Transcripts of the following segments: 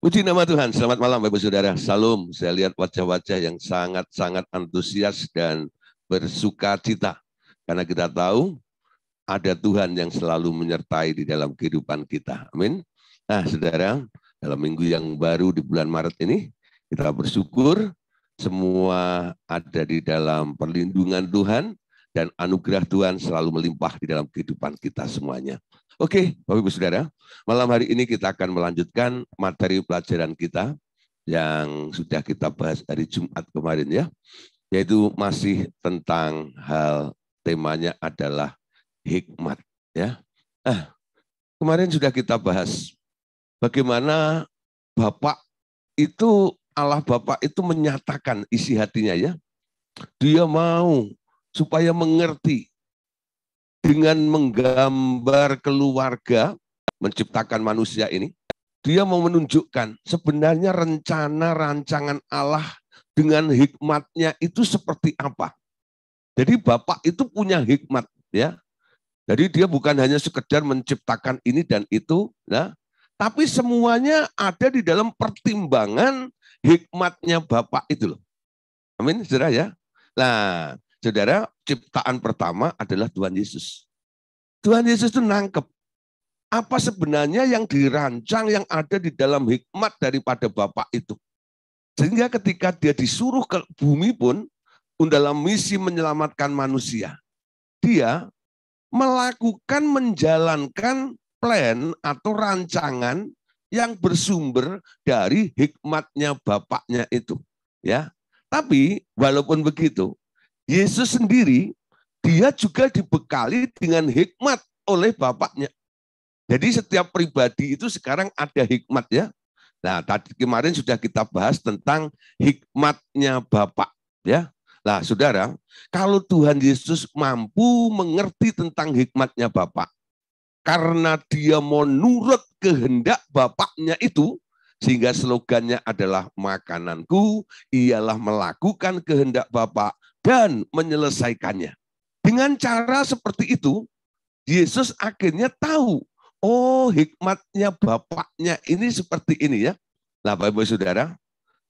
Puji nama Tuhan. Selamat malam Bapak Saudara. Salam. Saya lihat wajah-wajah yang sangat-sangat antusias dan bersuka cita. Karena kita tahu ada Tuhan yang selalu menyertai di dalam kehidupan kita. Amin. Nah, Saudara, dalam minggu yang baru di bulan Maret ini, kita bersyukur semua ada di dalam perlindungan Tuhan dan anugerah Tuhan selalu melimpah di dalam kehidupan kita semuanya. Oke, Bapak Ibu Saudara, malam hari ini kita akan melanjutkan materi pelajaran kita yang sudah kita bahas dari Jumat kemarin ya, yaitu masih tentang hal temanya adalah hikmat ya. Ah, kemarin sudah kita bahas bagaimana Bapak itu Allah Bapak itu menyatakan isi hatinya ya. Dia mau supaya mengerti dengan menggambar keluarga menciptakan manusia ini, dia mau menunjukkan sebenarnya rencana rancangan Allah dengan hikmatnya itu seperti apa. Jadi Bapak itu punya hikmat ya. Jadi dia bukan hanya sekedar menciptakan ini dan itu, ya. tapi semuanya ada di dalam pertimbangan hikmatnya Bapak itu loh. Amin, saudara ya. Nah, Saudara, ciptaan pertama adalah Tuhan Yesus. Tuhan Yesus itu nangkep apa sebenarnya yang dirancang yang ada di dalam hikmat daripada Bapak itu. Sehingga ketika dia disuruh ke bumi pun dalam misi menyelamatkan manusia, dia melakukan menjalankan plan atau rancangan yang bersumber dari hikmatnya bapaknya itu, ya. Tapi walaupun begitu, Yesus sendiri, dia juga dibekali dengan hikmat oleh Bapaknya. Jadi setiap pribadi itu sekarang ada hikmat ya. Nah, tadi kemarin sudah kita bahas tentang hikmatnya Bapak ya. Nah, Saudara, kalau Tuhan Yesus mampu mengerti tentang hikmatnya Bapak karena dia menurut kehendak Bapaknya itu sehingga slogannya adalah makananku ialah melakukan kehendak Bapak dan menyelesaikannya. Dengan cara seperti itu, Yesus akhirnya tahu, oh hikmatnya Bapaknya ini seperti ini ya. Nah Bapak Ibu Saudara,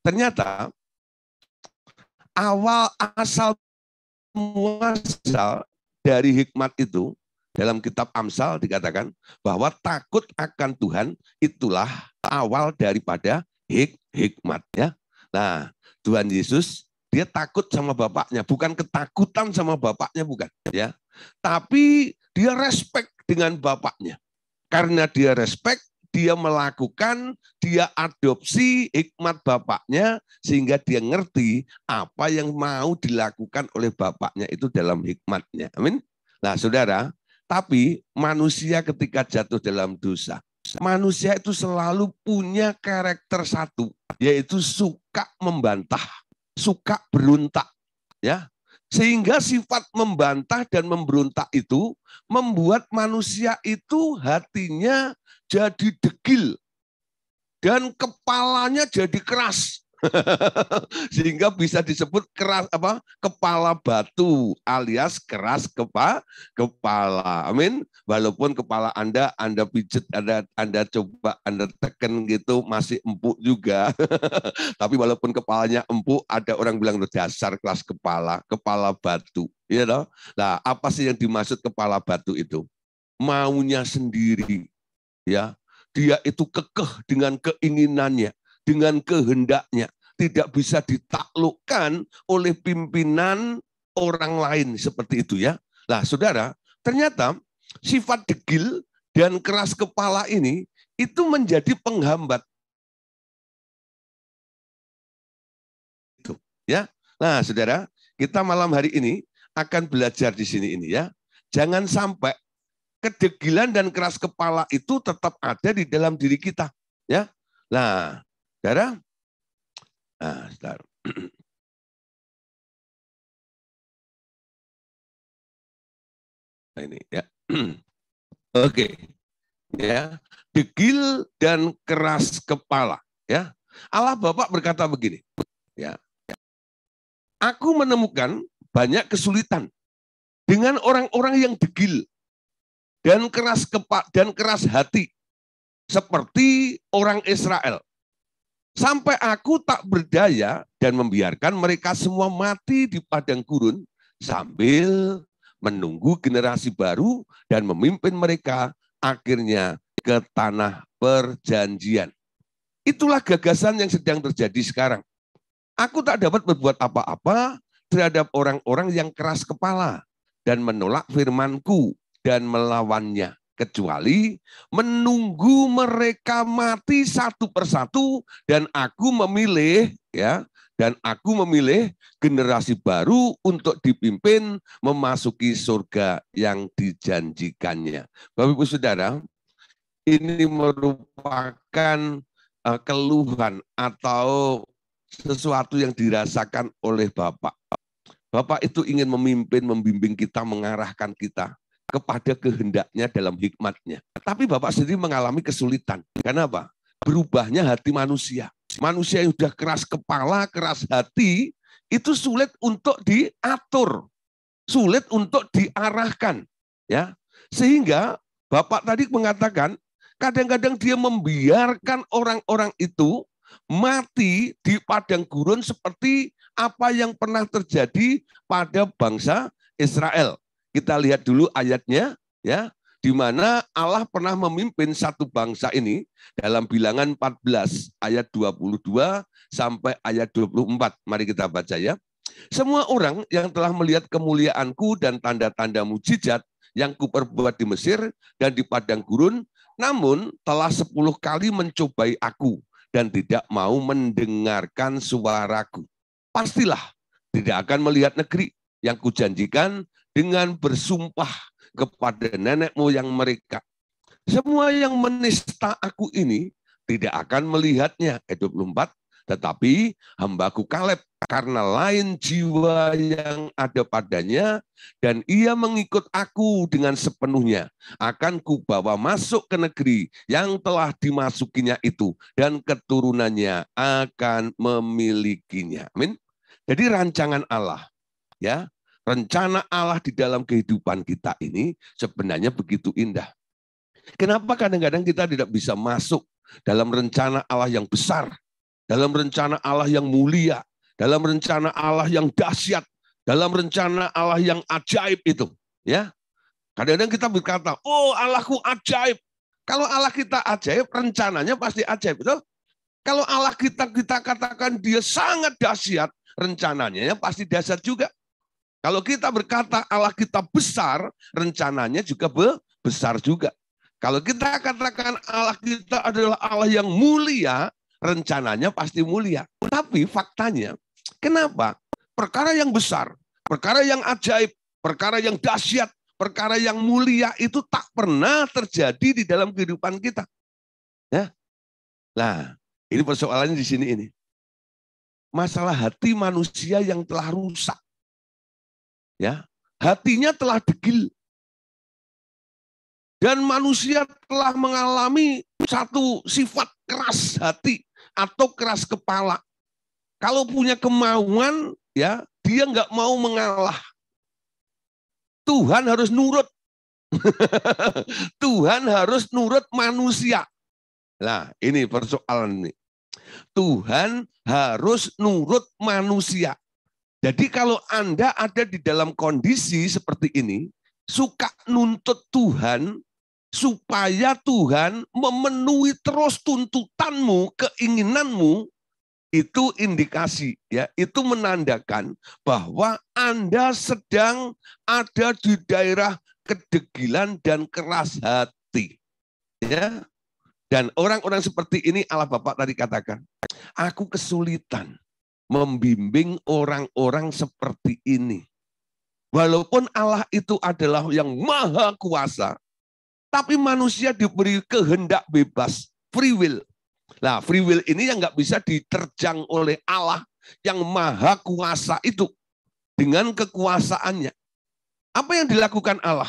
ternyata awal asal muasal dari hikmat itu dalam kitab Amsal dikatakan bahwa takut akan Tuhan itulah awal daripada hik hikmatnya. Nah, Tuhan Yesus dia takut sama bapaknya, bukan ketakutan sama bapaknya bukan, ya. Tapi dia respect dengan bapaknya. Karena dia respect, dia melakukan, dia adopsi hikmat bapaknya sehingga dia ngerti apa yang mau dilakukan oleh bapaknya itu dalam hikmatnya. Amin. Nah, Saudara, tapi manusia ketika jatuh dalam dosa, manusia itu selalu punya karakter satu, yaitu suka membantah suka beruntak ya sehingga sifat membantah dan memberontak itu membuat manusia itu hatinya jadi degil dan kepalanya jadi keras Sehingga bisa disebut keras apa? kepala batu alias keras kepa, kepala. Amin. Walaupun kepala Anda Anda pijet, Anda Anda coba Anda tekan gitu masih empuk juga. Tapi walaupun kepalanya empuk, ada orang bilang dasar kelas kepala, kepala batu. Ya you know? Nah, apa sih yang dimaksud kepala batu itu? Maunya sendiri. Ya, dia itu kekeh dengan keinginannya dengan kehendaknya. Tidak bisa ditaklukkan oleh pimpinan orang lain seperti itu ya. Nah saudara, ternyata sifat degil dan keras kepala ini itu menjadi penghambat. ya. Nah, Saudara, kita malam hari ini akan belajar di sini ini ya. Jangan sampai kedegilan dan keras kepala itu tetap ada di dalam diri kita, ya. Nah, sekarang, Ah, claro. Nah, ini ya. Oke. Okay. Ya, degil dan keras kepala, ya. Allah Bapak berkata begini, ya. Aku menemukan banyak kesulitan dengan orang-orang yang degil dan keras kepak dan keras hati seperti orang Israel. Sampai aku tak berdaya dan membiarkan mereka semua mati di padang gurun sambil menunggu generasi baru dan memimpin mereka akhirnya ke tanah perjanjian. Itulah gagasan yang sedang terjadi sekarang. Aku tak dapat berbuat apa-apa terhadap orang-orang yang keras kepala dan menolak firmanku dan melawannya kecuali menunggu mereka mati satu persatu dan aku memilih ya dan aku memilih generasi baru untuk dipimpin memasuki surga yang dijanjikannya. Bapak Ibu Saudara, ini merupakan uh, keluhan atau sesuatu yang dirasakan oleh Bapak. Bapak itu ingin memimpin, membimbing kita, mengarahkan kita kepada kehendaknya dalam hikmatnya. Tapi Bapak sendiri mengalami kesulitan. Karena apa? Berubahnya hati manusia. Manusia yang sudah keras kepala, keras hati, itu sulit untuk diatur. Sulit untuk diarahkan. ya Sehingga Bapak tadi mengatakan, kadang-kadang dia membiarkan orang-orang itu mati di padang gurun seperti apa yang pernah terjadi pada bangsa Israel. Kita lihat dulu ayatnya ya, di mana Allah pernah memimpin satu bangsa ini dalam bilangan 14 ayat 22 sampai ayat 24. Mari kita baca ya. Semua orang yang telah melihat kemuliaanku dan tanda-tanda mujizat yang kuperbuat di Mesir dan di padang gurun, namun telah sepuluh kali mencobai aku dan tidak mau mendengarkan suaraku. Pastilah tidak akan melihat negeri yang kujanjikan dengan bersumpah kepada nenek moyang mereka. Semua yang menista aku ini tidak akan melihatnya. Ayat 24. Tetapi hambaku Kaleb karena lain jiwa yang ada padanya dan ia mengikut aku dengan sepenuhnya akan kubawa masuk ke negeri yang telah dimasukinya itu dan keturunannya akan memilikinya amin jadi rancangan Allah ya Rencana Allah di dalam kehidupan kita ini sebenarnya begitu indah. Kenapa kadang-kadang kita tidak bisa masuk dalam rencana Allah yang besar, dalam rencana Allah yang mulia, dalam rencana Allah yang dahsyat, dalam rencana Allah yang ajaib itu, ya? Kadang-kadang kita berkata, "Oh, Allahku ajaib." Kalau Allah kita ajaib, rencananya pasti ajaib, betul? Kalau Allah kita kita katakan dia sangat dahsyat, rencananya pasti dahsyat juga. Kalau kita berkata Allah kita besar, rencananya juga besar juga. Kalau kita katakan Allah kita adalah Allah yang mulia, rencananya pasti mulia. Tapi faktanya, kenapa? Perkara yang besar, perkara yang ajaib, perkara yang dahsyat, perkara yang mulia itu tak pernah terjadi di dalam kehidupan kita. Ya. Nah, ini persoalannya di sini ini. Masalah hati manusia yang telah rusak ya hatinya telah degil dan manusia telah mengalami satu sifat keras hati atau keras kepala. Kalau punya kemauan, ya dia nggak mau mengalah. Tuhan harus nurut. Tuhan harus nurut manusia. Nah, ini persoalan nih. Tuhan harus nurut manusia. Jadi kalau Anda ada di dalam kondisi seperti ini, suka nuntut Tuhan supaya Tuhan memenuhi terus tuntutanmu, keinginanmu, itu indikasi ya, itu menandakan bahwa Anda sedang ada di daerah kedegilan dan keras hati. Ya. Dan orang-orang seperti ini Allah Bapak tadi katakan, aku kesulitan membimbing orang-orang seperti ini. Walaupun Allah itu adalah yang maha kuasa, tapi manusia diberi kehendak bebas, free will. Nah, free will ini yang nggak bisa diterjang oleh Allah yang maha kuasa itu dengan kekuasaannya. Apa yang dilakukan Allah?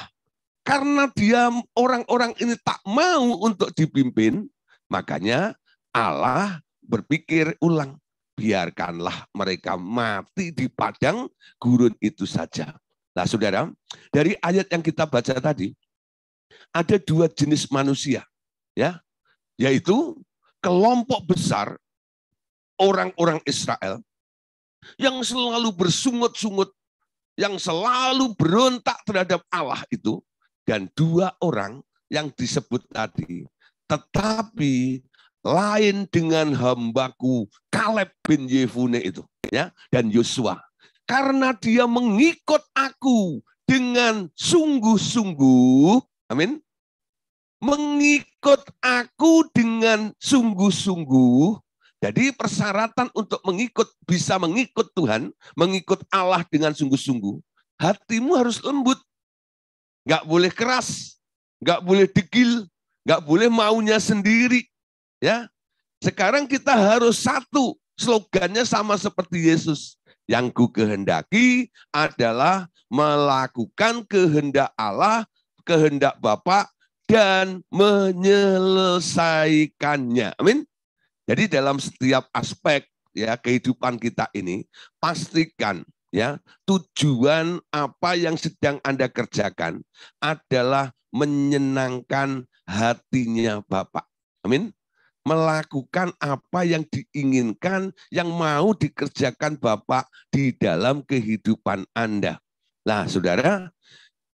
Karena dia orang-orang ini tak mau untuk dipimpin, makanya Allah berpikir ulang biarkanlah mereka mati di padang gurun itu saja. Nah, Saudara, dari ayat yang kita baca tadi ada dua jenis manusia, ya, yaitu kelompok besar orang-orang Israel yang selalu bersungut-sungut, yang selalu berontak terhadap Allah itu, dan dua orang yang disebut tadi, tetapi lain dengan hambaku Kaleb bin Yefune itu ya dan Yosua karena dia mengikut aku dengan sungguh-sungguh amin mengikut aku dengan sungguh-sungguh jadi persyaratan untuk mengikut bisa mengikut Tuhan mengikut Allah dengan sungguh-sungguh hatimu harus lembut nggak boleh keras nggak boleh degil nggak boleh maunya sendiri Ya, sekarang kita harus satu. Slogannya sama seperti Yesus. Yang ku kehendaki adalah melakukan kehendak Allah, kehendak Bapa dan menyelesaikannya. Amin. Jadi dalam setiap aspek ya kehidupan kita ini pastikan ya tujuan apa yang sedang Anda kerjakan adalah menyenangkan hatinya Bapak. Amin melakukan apa yang diinginkan, yang mau dikerjakan Bapak di dalam kehidupan Anda. Nah, saudara,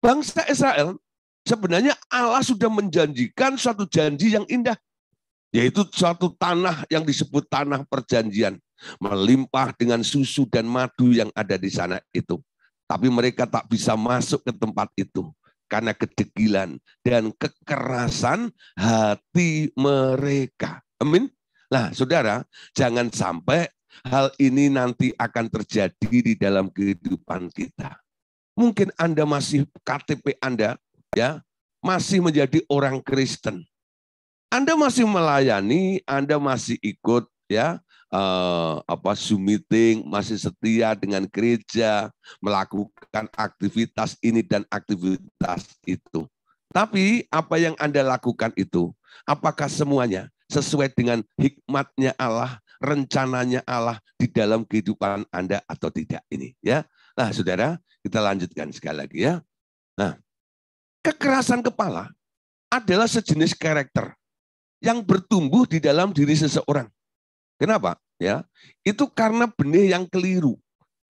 bangsa Israel sebenarnya Allah sudah menjanjikan suatu janji yang indah, yaitu suatu tanah yang disebut tanah perjanjian, melimpah dengan susu dan madu yang ada di sana itu. Tapi mereka tak bisa masuk ke tempat itu karena kedegilan dan kekerasan hati mereka. Amin. Nah, saudara, jangan sampai hal ini nanti akan terjadi di dalam kehidupan kita. Mungkin Anda masih KTP Anda ya, masih menjadi orang Kristen. Anda masih melayani, Anda masih ikut ya Eh, apa Zoom meeting, masih setia dengan gereja, melakukan aktivitas ini dan aktivitas itu. Tapi apa yang Anda lakukan itu, apakah semuanya sesuai dengan hikmatnya Allah, rencananya Allah di dalam kehidupan Anda atau tidak ini ya. Nah, Saudara, kita lanjutkan sekali lagi ya. Nah, kekerasan kepala adalah sejenis karakter yang bertumbuh di dalam diri seseorang Kenapa? Ya, itu karena benih yang keliru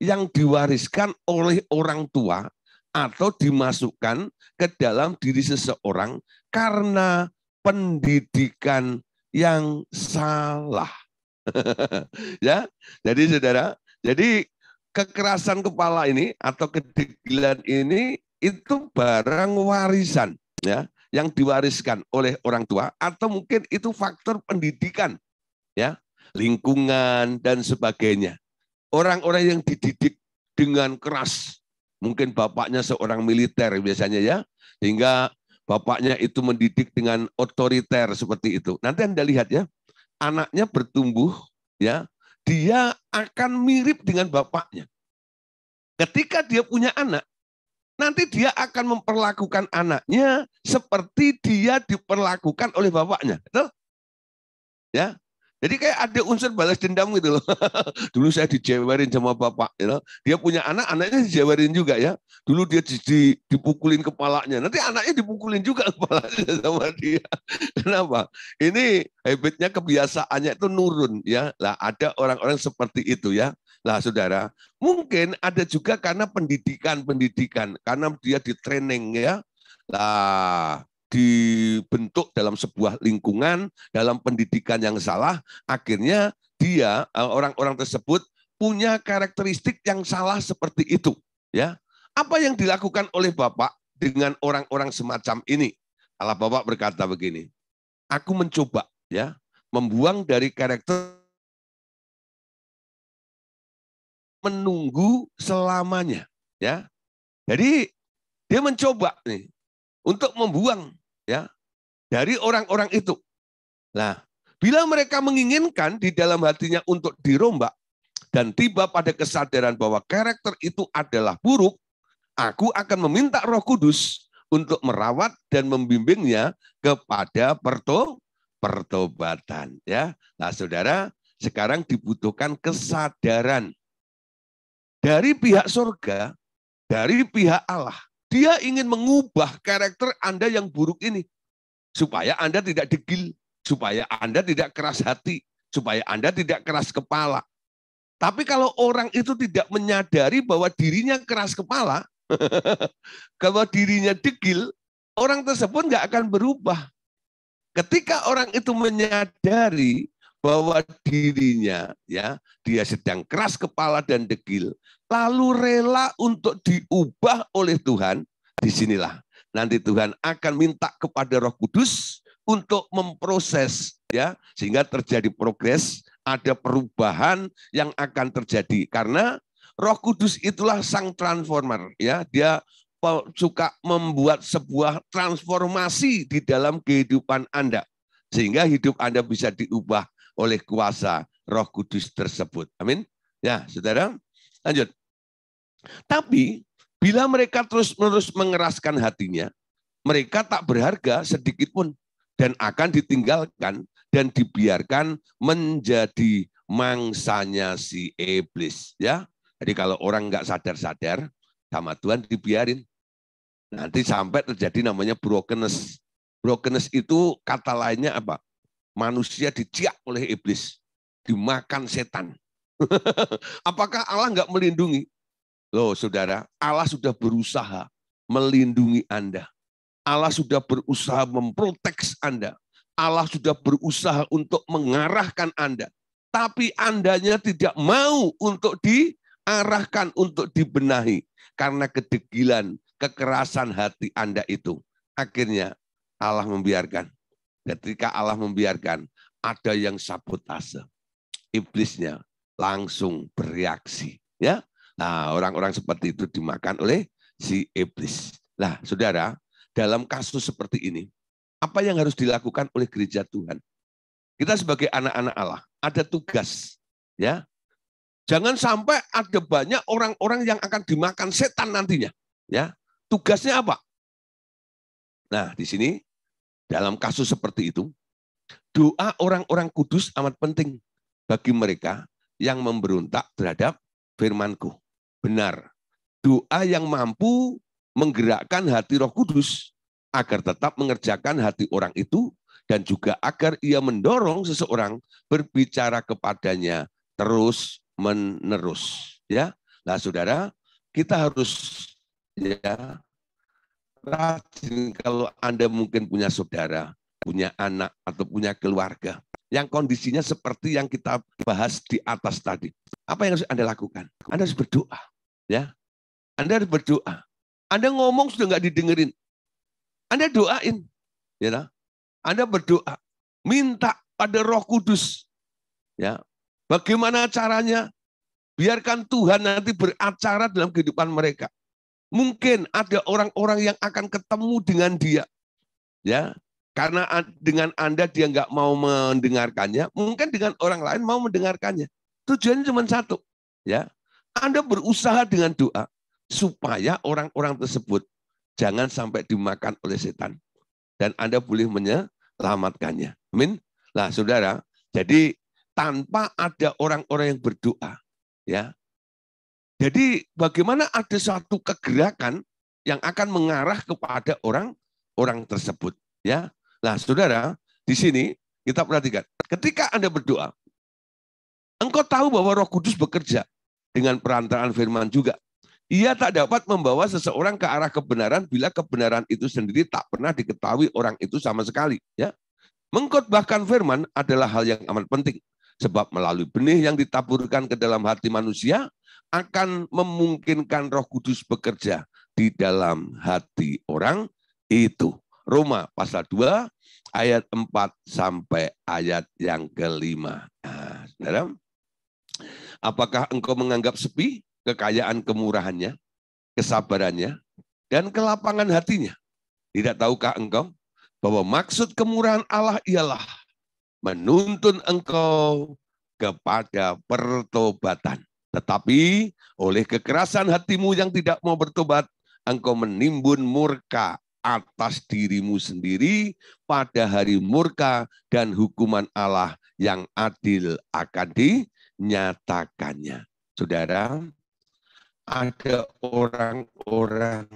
yang diwariskan oleh orang tua atau dimasukkan ke dalam diri seseorang karena pendidikan yang salah. ya. Jadi Saudara, jadi kekerasan kepala ini atau kedegilan ini itu barang warisan ya yang diwariskan oleh orang tua atau mungkin itu faktor pendidikan ya lingkungan, dan sebagainya. Orang-orang yang dididik dengan keras, mungkin bapaknya seorang militer biasanya ya, sehingga bapaknya itu mendidik dengan otoriter seperti itu. Nanti Anda lihat ya, anaknya bertumbuh ya, dia akan mirip dengan bapaknya. Ketika dia punya anak, nanti dia akan memperlakukan anaknya seperti dia diperlakukan oleh bapaknya. Betul? Ya. Jadi kayak ada unsur balas dendam gitu loh. Dulu saya dijewerin sama bapak, you know. dia punya anak, anaknya dijewerin juga ya. Dulu dia di, di, dipukulin kepalanya, nanti anaknya dipukulin juga kepalanya sama dia. Kenapa? Ini habitnya kebiasaannya itu nurun ya. Lah ada orang-orang seperti itu ya. Lah saudara, mungkin ada juga karena pendidikan-pendidikan, karena dia di training ya. Lah dibentuk dalam sebuah lingkungan, dalam pendidikan yang salah, akhirnya dia eh, orang-orang tersebut punya karakteristik yang salah seperti itu, ya. Apa yang dilakukan oleh Bapak dengan orang-orang semacam ini? Allah Bapak berkata begini, aku mencoba ya membuang dari karakter menunggu selamanya ya. Jadi dia mencoba nih untuk membuang ya dari orang-orang itu. Nah, bila mereka menginginkan di dalam hatinya untuk dirombak dan tiba pada kesadaran bahwa karakter itu adalah buruk, aku akan meminta Roh Kudus untuk merawat dan membimbingnya kepada perto pertobatan ya. Nah, Saudara, sekarang dibutuhkan kesadaran dari pihak surga, dari pihak Allah dia ingin mengubah karakter Anda yang buruk ini supaya Anda tidak degil, supaya Anda tidak keras hati, supaya Anda tidak keras kepala. Tapi kalau orang itu tidak menyadari bahwa dirinya keras kepala, kalau dirinya degil, orang tersebut nggak akan berubah. Ketika orang itu menyadari bahwa dirinya ya dia sedang keras kepala dan degil lalu rela untuk diubah oleh Tuhan disinilah nanti Tuhan akan minta kepada Roh Kudus untuk memproses ya sehingga terjadi progres ada perubahan yang akan terjadi karena Roh Kudus itulah sang transformer ya dia suka membuat sebuah transformasi di dalam kehidupan Anda sehingga hidup Anda bisa diubah oleh kuasa Roh Kudus tersebut. Amin. Ya, Saudara, lanjut. Tapi bila mereka terus-menerus mengeraskan hatinya, mereka tak berharga sedikit pun dan akan ditinggalkan dan dibiarkan menjadi mangsanya si iblis, ya. Jadi kalau orang nggak sadar-sadar sama Tuhan dibiarin. Nanti sampai terjadi namanya brokenness. Brokenness itu kata lainnya apa? manusia diciak oleh iblis, dimakan setan. Apakah Allah nggak melindungi? Loh, saudara, Allah sudah berusaha melindungi Anda. Allah sudah berusaha memproteks Anda. Allah sudah berusaha untuk mengarahkan Anda. Tapi Andanya tidak mau untuk diarahkan, untuk dibenahi. Karena kedegilan, kekerasan hati Anda itu. Akhirnya Allah membiarkan ketika Allah membiarkan ada yang sabotase. Iblisnya langsung bereaksi, ya. Nah, orang-orang seperti itu dimakan oleh si iblis. Nah, Saudara, dalam kasus seperti ini, apa yang harus dilakukan oleh gereja Tuhan? Kita sebagai anak-anak Allah ada tugas, ya. Jangan sampai ada banyak orang-orang yang akan dimakan setan nantinya, ya. Tugasnya apa? Nah, di sini dalam kasus seperti itu, doa orang-orang kudus amat penting bagi mereka yang memberontak terhadap firmanku. Benar, doa yang mampu menggerakkan hati roh kudus agar tetap mengerjakan hati orang itu dan juga agar ia mendorong seseorang berbicara kepadanya terus menerus ya nah saudara kita harus ya rajin kalau Anda mungkin punya saudara, punya anak, atau punya keluarga yang kondisinya seperti yang kita bahas di atas tadi. Apa yang harus Anda lakukan? Anda harus berdoa. ya. Anda harus berdoa. Anda ngomong sudah nggak didengerin. Anda doain. Ya, nah? Anda berdoa. Minta pada roh kudus. ya. Bagaimana caranya? Biarkan Tuhan nanti beracara dalam kehidupan mereka. Mungkin ada orang-orang yang akan ketemu dengan dia. Ya, karena dengan Anda dia nggak mau mendengarkannya, mungkin dengan orang lain mau mendengarkannya. Tujuannya cuma satu, ya. Anda berusaha dengan doa supaya orang-orang tersebut jangan sampai dimakan oleh setan dan Anda boleh menyelamatkannya. Amin. Lah, Saudara, jadi tanpa ada orang-orang yang berdoa, ya, jadi bagaimana ada satu kegerakan yang akan mengarah kepada orang orang tersebut, ya. Nah, Saudara, di sini kita perhatikan. Ketika Anda berdoa, engkau tahu bahwa Roh Kudus bekerja dengan perantaraan firman juga. Ia tak dapat membawa seseorang ke arah kebenaran bila kebenaran itu sendiri tak pernah diketahui orang itu sama sekali, ya. Mengkotbahkan firman adalah hal yang amat penting sebab melalui benih yang ditaburkan ke dalam hati manusia, akan memungkinkan Roh Kudus bekerja di dalam hati orang itu. Roma pasal 2 ayat 4 sampai ayat yang kelima. Nah, apakah engkau menganggap sepi kekayaan kemurahannya, kesabarannya, dan kelapangan hatinya? Tidak tahukah engkau bahwa maksud kemurahan Allah ialah menuntun engkau kepada pertobatan tetapi oleh kekerasan hatimu yang tidak mau bertobat, engkau menimbun murka atas dirimu sendiri pada hari murka dan hukuman Allah yang adil akan dinyatakannya. Saudara, ada orang-orang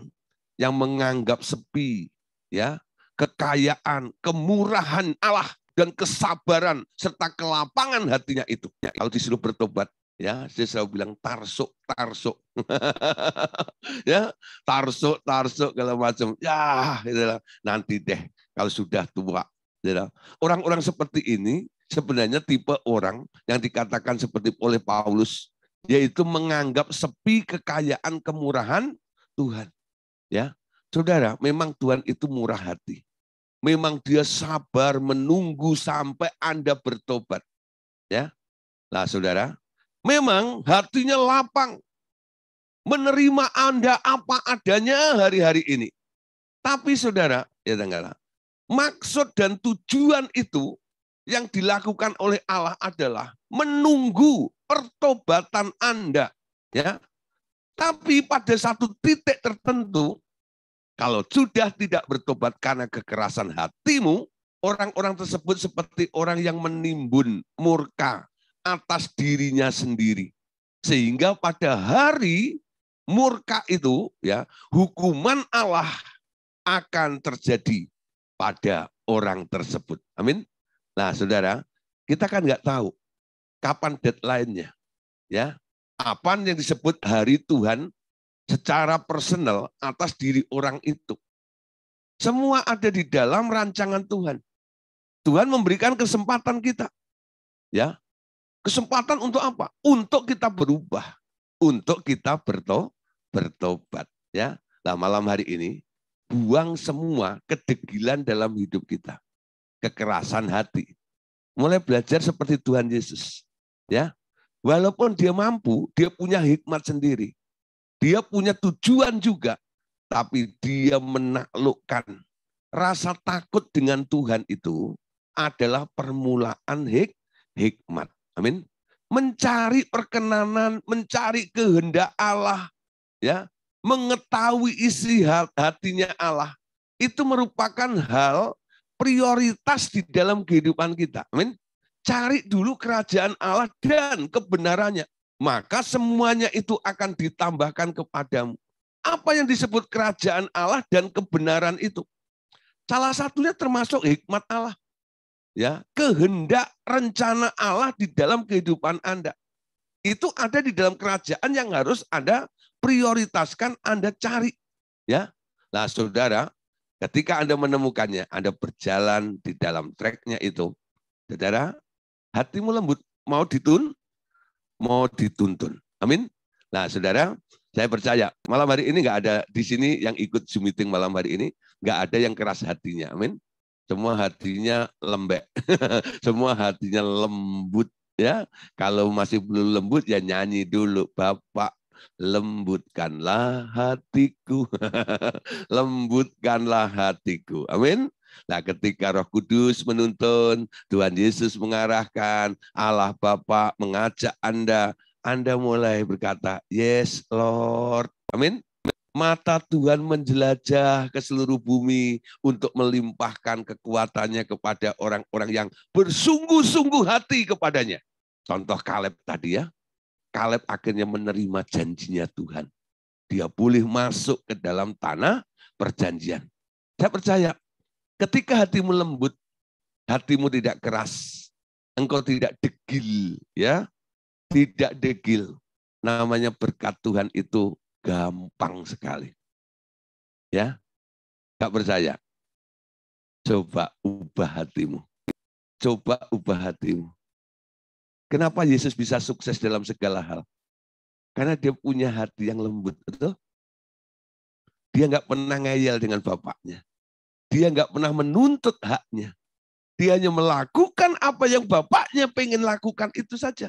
yang menganggap sepi ya, kekayaan, kemurahan Allah dan kesabaran serta kelapangan hatinya itu. Ya, kalau disuruh bertobat, Ya, saya selalu bilang hmm. tarsuk, tarsuk. ya, tarsuk, tarsuk segala macam. Ya, itulah. nanti deh kalau sudah tua. Gitu Orang-orang seperti ini sebenarnya tipe orang yang dikatakan seperti oleh Paulus yaitu menganggap sepi kekayaan kemurahan Tuhan. Ya. Saudara, memang Tuhan itu murah hati. Memang dia sabar menunggu sampai Anda bertobat. Ya. lah Saudara, memang hatinya lapang. Menerima Anda apa adanya hari-hari ini. Tapi saudara, ya Tenggara, maksud dan tujuan itu yang dilakukan oleh Allah adalah menunggu pertobatan Anda. ya. Tapi pada satu titik tertentu, kalau sudah tidak bertobat karena kekerasan hatimu, orang-orang tersebut seperti orang yang menimbun murka atas dirinya sendiri. Sehingga pada hari murka itu ya, hukuman Allah akan terjadi pada orang tersebut. Amin. Nah, Saudara, kita kan nggak tahu kapan deadline-nya. Ya. Apa yang disebut hari Tuhan secara personal atas diri orang itu. Semua ada di dalam rancangan Tuhan. Tuhan memberikan kesempatan kita. Ya, Kesempatan untuk apa? Untuk kita berubah, untuk kita berto bertobat ya. Nah, malam hari ini buang semua kedegilan dalam hidup kita. Kekerasan hati. Mulai belajar seperti Tuhan Yesus ya. Walaupun dia mampu, dia punya hikmat sendiri. Dia punya tujuan juga, tapi dia menaklukkan rasa takut dengan Tuhan itu adalah permulaan hik hikmat. Amin. Mencari perkenanan, mencari kehendak Allah, ya, mengetahui isi hatinya Allah. Itu merupakan hal prioritas di dalam kehidupan kita. Amin. Cari dulu kerajaan Allah dan kebenarannya, maka semuanya itu akan ditambahkan kepadamu. Apa yang disebut kerajaan Allah dan kebenaran itu? Salah satunya termasuk hikmat Allah ya kehendak rencana Allah di dalam kehidupan Anda. Itu ada di dalam kerajaan yang harus Anda prioritaskan, Anda cari. Ya. Nah, Saudara, ketika Anda menemukannya, Anda berjalan di dalam treknya itu. Saudara, hatimu lembut, mau ditun, mau dituntun. Amin. Nah, Saudara, saya percaya malam hari ini nggak ada di sini yang ikut Zoom meeting malam hari ini, nggak ada yang keras hatinya. Amin semua hatinya lembek, semua hatinya lembut ya. Kalau masih belum lembut ya nyanyi dulu Bapak lembutkanlah hatiku. lembutkanlah hatiku. Amin. Nah, ketika Roh Kudus menuntun, Tuhan Yesus mengarahkan, Allah Bapa mengajak Anda, Anda mulai berkata, "Yes, Lord." Amin mata Tuhan menjelajah ke seluruh bumi untuk melimpahkan kekuatannya kepada orang-orang yang bersungguh-sungguh hati kepadanya. Contoh Kaleb tadi ya. Kaleb akhirnya menerima janjinya Tuhan. Dia boleh masuk ke dalam tanah perjanjian. Saya percaya ketika hatimu lembut, hatimu tidak keras, engkau tidak degil ya. Tidak degil. Namanya berkat Tuhan itu gampang sekali. Ya, nggak percaya? Coba ubah hatimu. Coba ubah hatimu. Kenapa Yesus bisa sukses dalam segala hal? Karena dia punya hati yang lembut, betul? Dia nggak pernah ngeyel dengan bapaknya. Dia nggak pernah menuntut haknya. Dia hanya melakukan apa yang bapaknya pengen lakukan itu saja.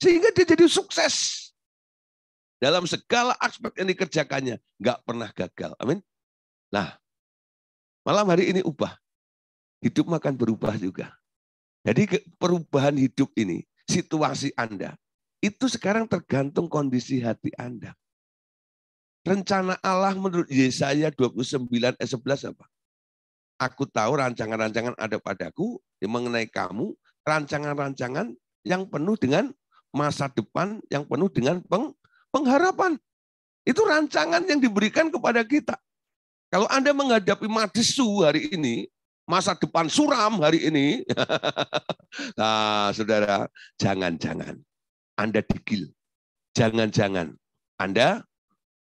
Sehingga dia jadi sukses. Dalam segala aspek yang dikerjakannya, nggak pernah gagal. Amin. Nah, malam hari ini ubah. Hidup makan berubah juga. Jadi perubahan hidup ini, situasi Anda, itu sekarang tergantung kondisi hati Anda. Rencana Allah menurut Yesaya 29 ayat 11 apa? Aku tahu rancangan-rancangan ada padaku yang mengenai kamu, rancangan-rancangan yang penuh dengan masa depan, yang penuh dengan peng pengharapan. Itu rancangan yang diberikan kepada kita. Kalau Anda menghadapi madesu hari ini, masa depan suram hari ini, nah saudara, jangan-jangan Anda digil. Jangan-jangan Anda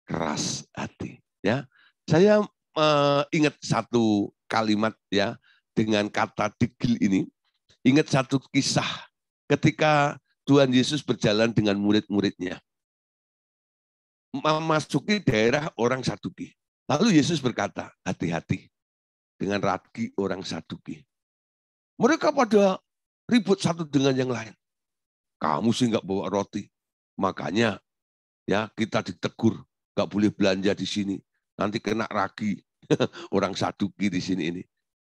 keras hati. Ya, Saya eh, ingat satu kalimat ya dengan kata digil ini. Ingat satu kisah ketika Tuhan Yesus berjalan dengan murid-muridnya memasuki daerah orang Saduki. Lalu Yesus berkata, hati-hati dengan ragi orang Saduki. Mereka pada ribut satu dengan yang lain. Kamu sih nggak bawa roti. Makanya ya kita ditegur, nggak boleh belanja di sini. Nanti kena ragi orang Saduki di sini ini.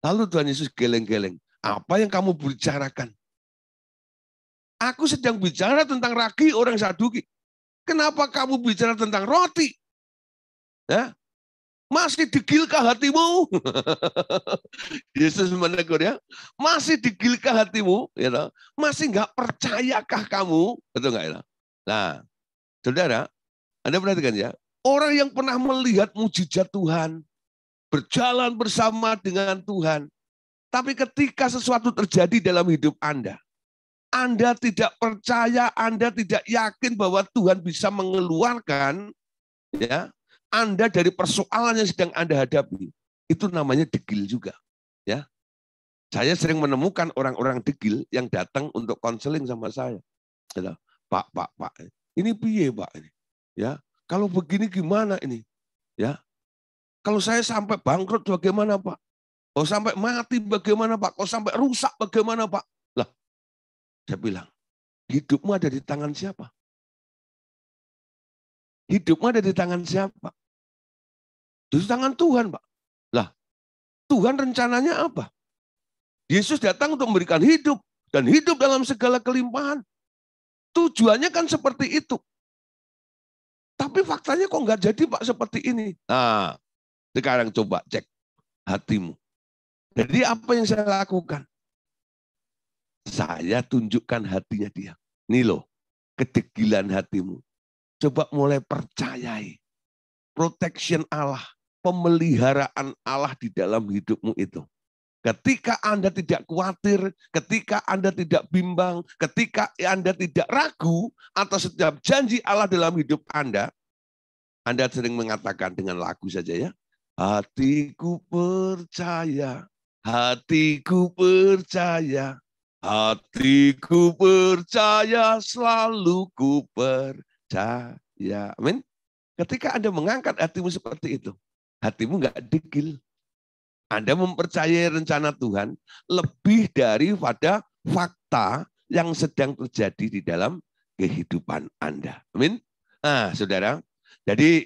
Lalu Tuhan Yesus geleng-geleng, apa yang kamu bicarakan? Aku sedang bicara tentang ragi orang Saduki. Kenapa kamu bicara tentang roti? Ya, masih digilkah hatimu? Yesus menegur ya, masih digilkah hatimu? You know? Masih nggak percayakah kamu? Betul nggak? ya? Nah, saudara, Anda perhatikan ya, orang yang pernah melihat mujizat Tuhan, berjalan bersama dengan Tuhan, tapi ketika sesuatu terjadi dalam hidup Anda, anda tidak percaya, Anda tidak yakin bahwa Tuhan bisa mengeluarkan ya Anda dari persoalan yang sedang Anda hadapi. Itu namanya degil juga, ya. Saya sering menemukan orang-orang degil yang datang untuk konseling sama saya. Ya Pak, Pak, Pak, ini piye, Pak ini? Ya, kalau begini gimana ini? Ya. Kalau saya sampai bangkrut bagaimana, Pak? Oh sampai mati bagaimana Pak? Kalau sampai rusak bagaimana Pak? Saya bilang, hidupmu ada di tangan siapa? Hidupmu ada di tangan siapa? Di tangan Tuhan, Pak. Lah, Tuhan rencananya apa? Yesus datang untuk memberikan hidup dan hidup dalam segala kelimpahan. Tujuannya kan seperti itu. Tapi faktanya kok nggak jadi Pak seperti ini. Nah, sekarang coba cek hatimu. Jadi apa yang saya lakukan? Saya tunjukkan hatinya dia. Nih loh, kedegilan hatimu. Coba mulai percayai. Protection Allah, pemeliharaan Allah di dalam hidupmu itu. Ketika Anda tidak khawatir, ketika Anda tidak bimbang, ketika Anda tidak ragu atas setiap janji Allah dalam hidup Anda, Anda sering mengatakan dengan lagu saja ya, hatiku percaya, hatiku percaya, Hatiku percaya, selalu ku percaya. Amin. Ketika Anda mengangkat hatimu seperti itu, hatimu nggak degil. Anda mempercayai rencana Tuhan lebih daripada fakta yang sedang terjadi di dalam kehidupan Anda. Amin. Nah, saudara, jadi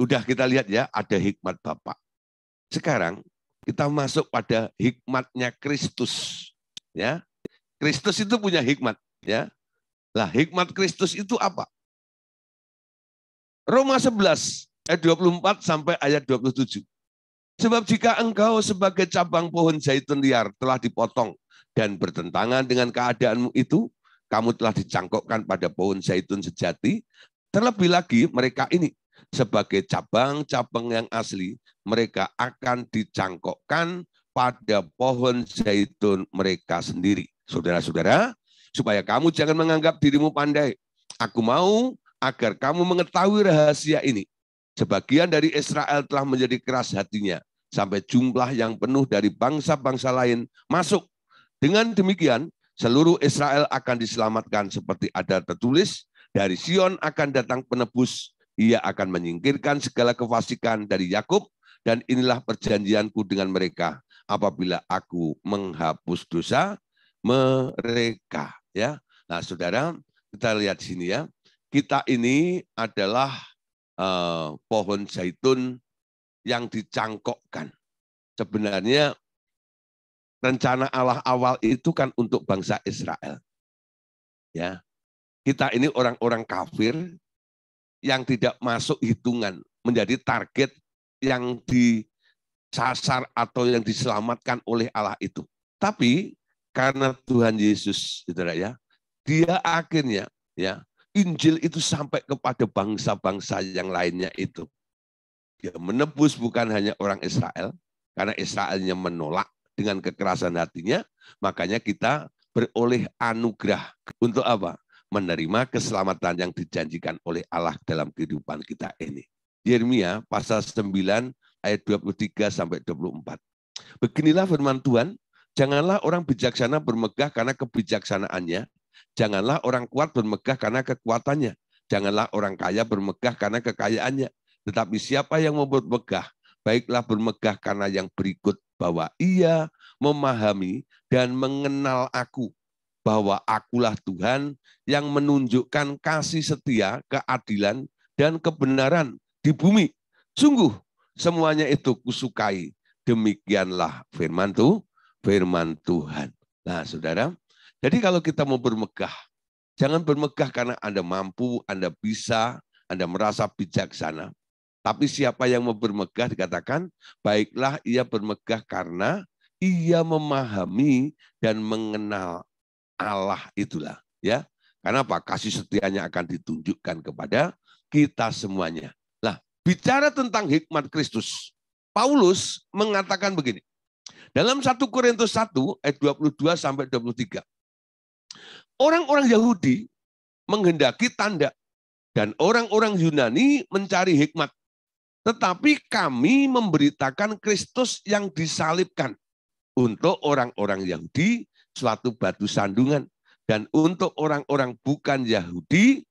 udah kita lihat ya, ada hikmat Bapak. Sekarang kita masuk pada hikmatnya Kristus. Ya, Kristus itu punya hikmat, ya. Lah hikmat Kristus itu apa? Roma 11 ayat 24 sampai ayat 27. Sebab jika engkau sebagai cabang pohon zaitun liar telah dipotong dan bertentangan dengan keadaanmu itu, kamu telah dicangkokkan pada pohon zaitun sejati, terlebih lagi mereka ini sebagai cabang-cabang yang asli, mereka akan dicangkokkan pada pohon zaitun mereka sendiri. Saudara-saudara, supaya kamu jangan menganggap dirimu pandai. Aku mau agar kamu mengetahui rahasia ini. Sebagian dari Israel telah menjadi keras hatinya, sampai jumlah yang penuh dari bangsa-bangsa lain masuk. Dengan demikian, seluruh Israel akan diselamatkan seperti ada tertulis, dari Sion akan datang penebus, ia akan menyingkirkan segala kefasikan dari Yakub, dan inilah perjanjianku dengan mereka apabila aku menghapus dosa mereka. Ya, nah saudara kita lihat sini ya, kita ini adalah eh, pohon zaitun yang dicangkokkan. Sebenarnya rencana Allah awal itu kan untuk bangsa Israel. Ya, kita ini orang-orang kafir yang tidak masuk hitungan menjadi target yang disasar atau yang diselamatkan oleh Allah itu. Tapi karena Tuhan Yesus, saudara ya, dia akhirnya ya Injil itu sampai kepada bangsa-bangsa yang lainnya itu. Dia menebus bukan hanya orang Israel, karena Israelnya menolak dengan kekerasan hatinya, makanya kita beroleh anugerah untuk apa? Menerima keselamatan yang dijanjikan oleh Allah dalam kehidupan kita ini. Yeremia pasal 9 ayat 23 sampai 24. Beginilah firman Tuhan Janganlah orang bijaksana bermegah karena kebijaksanaannya. Janganlah orang kuat bermegah karena kekuatannya. Janganlah orang kaya bermegah karena kekayaannya. Tetapi siapa yang mau bermegah, baiklah bermegah karena yang berikut, bahwa ia memahami dan mengenal aku, bahwa akulah Tuhan yang menunjukkan kasih setia, keadilan, dan kebenaran di bumi. Sungguh, semuanya itu kusukai. Demikianlah firman Tuhan firman Tuhan. Nah, saudara, jadi kalau kita mau bermegah, jangan bermegah karena Anda mampu, Anda bisa, Anda merasa bijaksana. Tapi siapa yang mau bermegah dikatakan, baiklah ia bermegah karena ia memahami dan mengenal Allah itulah. ya. Karena apa? Kasih setianya akan ditunjukkan kepada kita semuanya. Lah, bicara tentang hikmat Kristus, Paulus mengatakan begini, dalam 1 Korintus 1 ayat 22 sampai 23. Orang-orang Yahudi menghendaki tanda dan orang-orang Yunani mencari hikmat. Tetapi kami memberitakan Kristus yang disalibkan untuk orang-orang Yahudi suatu batu sandungan dan untuk orang-orang bukan Yahudi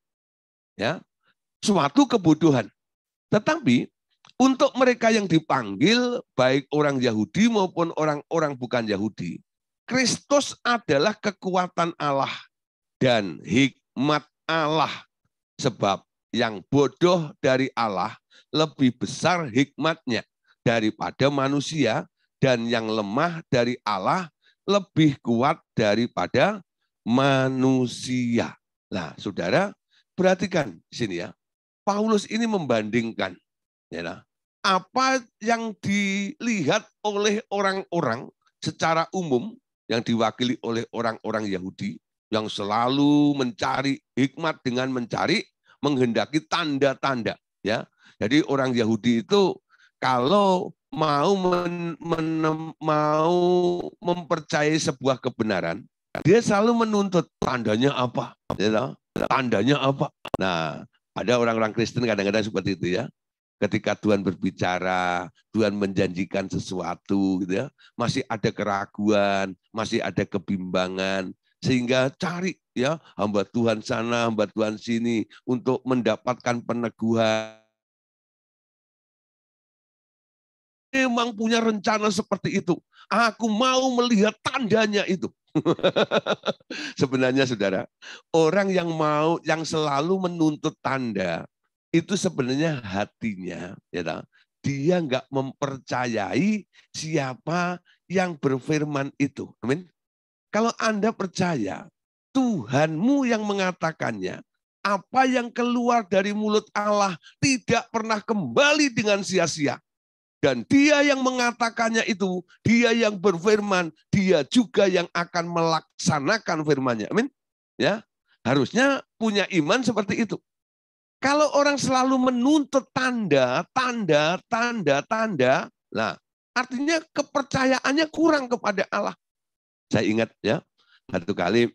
ya suatu kebodohan. Tetapi untuk mereka yang dipanggil, baik orang Yahudi maupun orang-orang bukan Yahudi, Kristus adalah kekuatan Allah dan hikmat Allah. Sebab yang bodoh dari Allah lebih besar hikmatnya daripada manusia, dan yang lemah dari Allah lebih kuat daripada manusia. Nah, saudara, perhatikan sini ya. Paulus ini membandingkan ya, nah, apa yang dilihat oleh orang-orang secara umum yang diwakili oleh orang-orang Yahudi yang selalu mencari hikmat dengan mencari menghendaki tanda-tanda ya. Jadi orang Yahudi itu kalau mau men, men, mau mempercayai sebuah kebenaran, dia selalu menuntut tandanya apa, ya tandanya apa. Nah, ada orang-orang Kristen kadang-kadang seperti itu ya ketika Tuhan berbicara, Tuhan menjanjikan sesuatu, gitu ya, masih ada keraguan, masih ada kebimbangan, sehingga cari ya hamba Tuhan sana, hamba Tuhan sini untuk mendapatkan peneguhan. Memang punya rencana seperti itu. Aku mau melihat tandanya itu. Sebenarnya saudara, orang yang mau, yang selalu menuntut tanda, itu sebenarnya hatinya, ya tak? dia nggak mempercayai siapa yang berfirman itu. Amin. Kalau Anda percaya Tuhanmu yang mengatakannya, apa yang keluar dari mulut Allah tidak pernah kembali dengan sia-sia. Dan dia yang mengatakannya itu, dia yang berfirman, dia juga yang akan melaksanakan firmannya. Amin. Ya, harusnya punya iman seperti itu. Kalau orang selalu menuntut tanda, tanda, tanda, tanda, nah artinya kepercayaannya kurang kepada Allah. Saya ingat ya, satu kali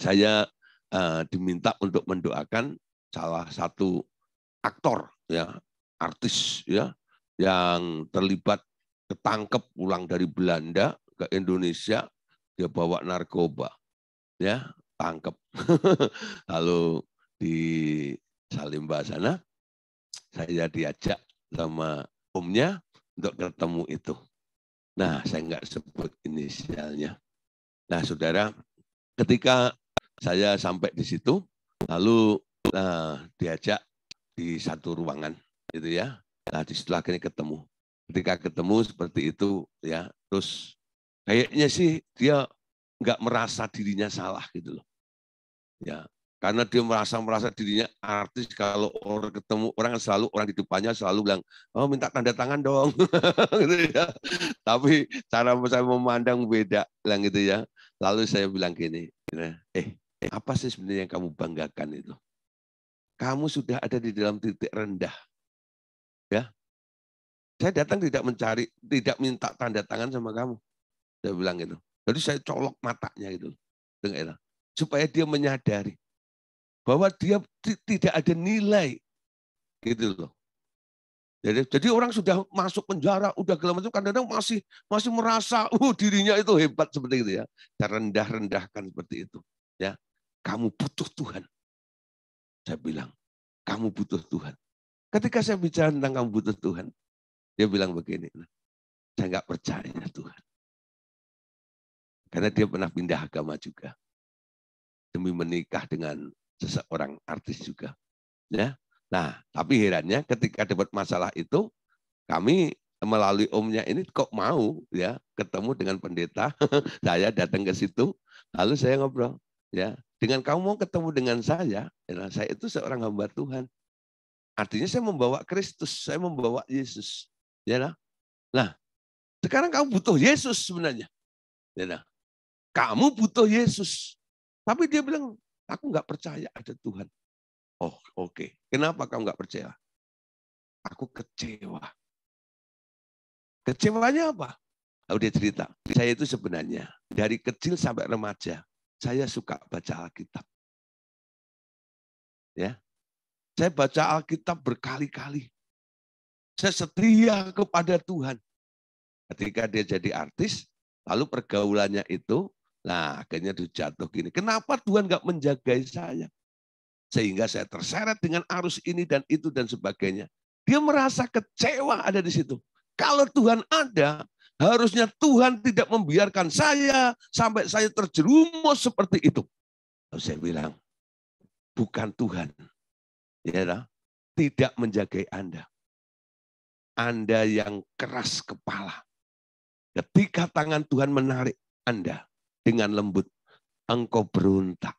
saya uh, diminta untuk mendoakan salah satu aktor ya, artis ya yang terlibat ketangkep pulang dari Belanda ke Indonesia dia bawa narkoba ya tangkep lalu di Salim bahasana saya diajak sama umnya untuk ketemu itu. Nah, saya nggak sebut inisialnya. Nah, saudara, ketika saya sampai di situ, lalu nah, diajak di satu ruangan, gitu ya. Nah, di situ akhirnya ketemu. Ketika ketemu seperti itu, ya, terus kayaknya sih dia nggak merasa dirinya salah gitu loh. Ya, karena dia merasa merasa dirinya artis kalau orang ketemu orang selalu orang di depannya selalu bilang oh minta tanda tangan dong gitu ya. tapi cara saya memandang beda bilang gitu ya lalu saya bilang gini eh, eh apa sih sebenarnya yang kamu banggakan itu kamu sudah ada di dalam titik rendah ya saya datang tidak mencari tidak minta tanda tangan sama kamu saya bilang gitu jadi saya colok matanya gitu ya. supaya dia menyadari bahwa dia tidak ada nilai gitu loh. Jadi, jadi orang sudah masuk penjara, udah gelap itu kadang-kadang masih masih merasa uh dirinya itu hebat seperti itu ya. rendah rendahkan seperti itu ya. Kamu butuh Tuhan. Saya bilang, kamu butuh Tuhan. Ketika saya bicara tentang kamu butuh Tuhan, dia bilang begini, saya nggak percaya Tuhan. Karena dia pernah pindah agama juga. Demi menikah dengan seseorang artis juga. Ya. Nah, tapi herannya ketika dapat masalah itu kami melalui omnya ini kok mau ya ketemu dengan pendeta saya datang ke situ lalu saya ngobrol ya dengan kamu mau ketemu dengan saya ya, nah, saya itu seorang hamba Tuhan artinya saya membawa Kristus saya membawa Yesus ya nah, nah sekarang kamu butuh Yesus sebenarnya ya nah, kamu butuh Yesus tapi dia bilang Aku nggak percaya ada Tuhan. Oh, oke. Okay. Kenapa kamu nggak percaya? Aku kecewa. Kecewanya apa? Lalu dia cerita, saya itu sebenarnya dari kecil sampai remaja, saya suka baca Alkitab. Ya, saya baca Alkitab berkali-kali. Saya setia kepada Tuhan. Ketika dia jadi artis, lalu pergaulannya itu Nah, akhirnya jatuh gini. Kenapa Tuhan nggak menjaga saya? Sehingga saya terseret dengan arus ini dan itu dan sebagainya. Dia merasa kecewa ada di situ. Kalau Tuhan ada, harusnya Tuhan tidak membiarkan saya sampai saya terjerumus seperti itu. Lalu saya bilang, bukan Tuhan. Ya, tidak menjagai Anda. Anda yang keras kepala. Ketika tangan Tuhan menarik Anda, dengan lembut, engkau beruntak.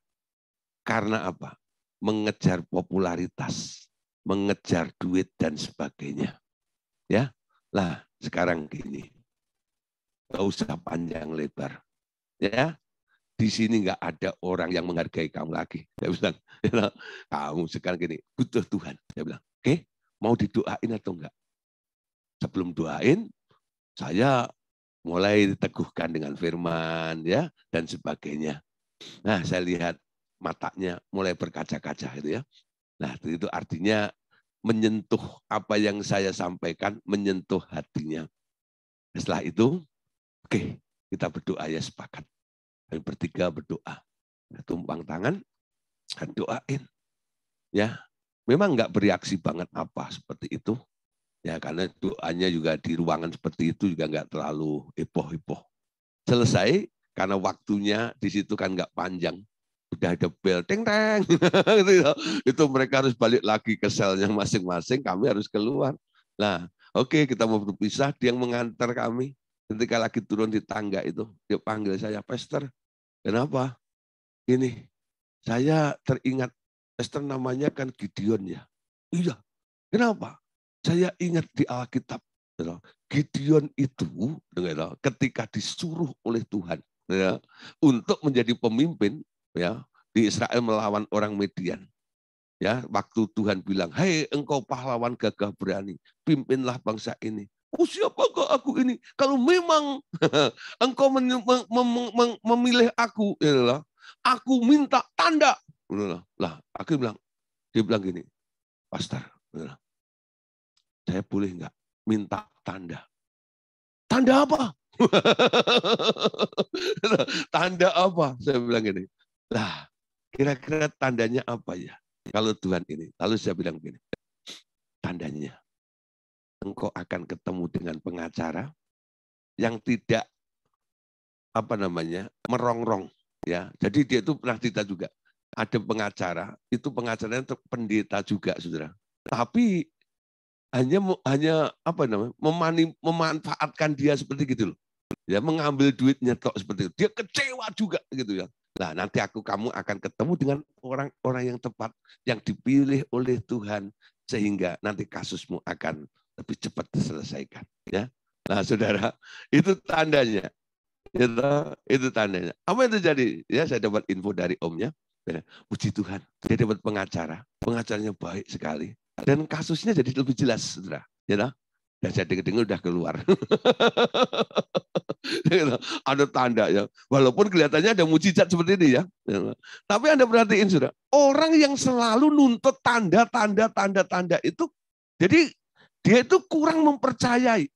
Karena apa? Mengejar popularitas, mengejar duit dan sebagainya. Ya, lah sekarang gini, gak usah panjang lebar. Ya, di sini nggak ada orang yang menghargai kamu lagi. Saya bilang, kamu sekarang gini, butuh Tuhan. Saya bilang, oke, okay, mau didoain atau enggak? Sebelum doain, saya mulai diteguhkan dengan firman ya dan sebagainya. Nah, saya lihat matanya mulai berkaca-kaca itu ya. Nah, itu artinya menyentuh apa yang saya sampaikan, menyentuh hatinya. Setelah itu, oke, okay, kita berdoa ya sepakat. Kami bertiga berdoa. Tumpang tangan, dan doain. Ya, memang nggak bereaksi banget apa seperti itu. Ya karena doanya juga di ruangan seperti itu juga nggak terlalu epoh-epoh. Selesai karena waktunya di situ kan nggak panjang. Udah ada bel, teng teng. Gitu ya. itu mereka harus balik lagi ke selnya masing-masing, kami harus keluar. Nah, oke okay, kita mau berpisah, dia yang mengantar kami. Ketika lagi turun di tangga itu, dia panggil saya, Pastor, kenapa? Ini, saya teringat Pastor namanya kan Gideon ya. Iya, kenapa? Saya ingat di Alkitab, gitu Gideon itu gitu ketika disuruh oleh Tuhan gitu ya, untuk menjadi pemimpin ya di Israel melawan orang Median. Ya, waktu Tuhan bilang, "Hei, engkau pahlawan gagah berani, pimpinlah bangsa ini." Oh, kok aku ini? Kalau memang engkau memilih aku, ya, aku minta tanda. Lah, aku bilang, dia bilang gini, pastor, saya boleh nggak minta tanda? Tanda apa? tanda apa? Saya bilang gini. Lah, kira-kira tandanya apa ya? Kalau Tuhan ini. Lalu saya bilang gini. Tandanya. Engkau akan ketemu dengan pengacara yang tidak apa namanya merongrong ya jadi dia itu pernah cerita juga ada pengacara itu pengacaranya pendeta juga saudara tapi hanya hanya apa namanya memani, memanfaatkan dia seperti gitu loh ya mengambil duitnya tok seperti itu dia kecewa juga gitu ya nah nanti aku kamu akan ketemu dengan orang-orang yang tepat yang dipilih oleh Tuhan sehingga nanti kasusmu akan lebih cepat diselesaikan ya nah saudara itu tandanya itu, ya itu tandanya apa yang terjadi ya saya dapat info dari omnya puji Tuhan dia dapat pengacara pengacaranya baik sekali dan kasusnya jadi lebih jelas, saudara. Ya, you Dan saya dengar-dengar udah keluar. Ya ada tanda ya. Walaupun kelihatannya ada mujizat seperti ini ya. ya Tapi Anda perhatiin sudah. Orang yang selalu nuntut tanda, tanda, tanda, tanda itu. Jadi dia itu kurang mempercayai.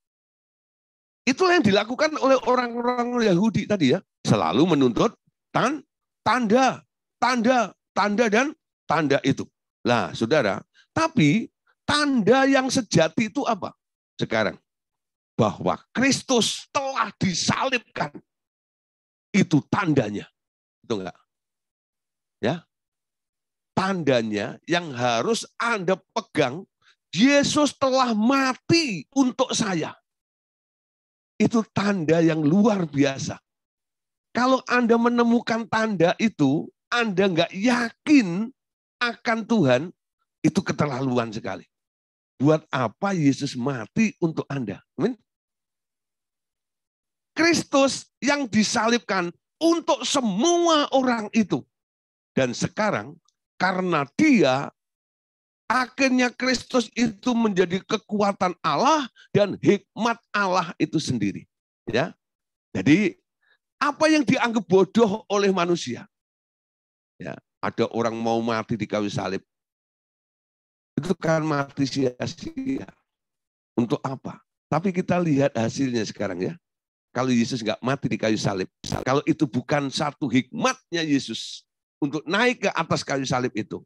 Itulah yang dilakukan oleh orang-orang Yahudi tadi ya. Selalu menuntut tanda, tanda, tanda, dan tanda itu. Nah, saudara, tapi tanda yang sejati itu apa? Sekarang bahwa Kristus telah disalibkan. Itu tandanya. Itu enggak? Ya. Tandanya yang harus Anda pegang, Yesus telah mati untuk saya. Itu tanda yang luar biasa. Kalau Anda menemukan tanda itu, Anda enggak yakin akan Tuhan, itu keterlaluan sekali. Buat apa Yesus mati untuk Anda? Amin. Kristus yang disalibkan untuk semua orang itu. Dan sekarang karena dia akhirnya Kristus itu menjadi kekuatan Allah dan hikmat Allah itu sendiri. Ya. Jadi apa yang dianggap bodoh oleh manusia? Ya, ada orang mau mati di kayu salib, itu kan mati sia-sia. Untuk apa? Tapi kita lihat hasilnya sekarang ya. Kalau Yesus nggak mati di kayu salib, kalau itu bukan satu hikmatnya Yesus untuk naik ke atas kayu salib itu,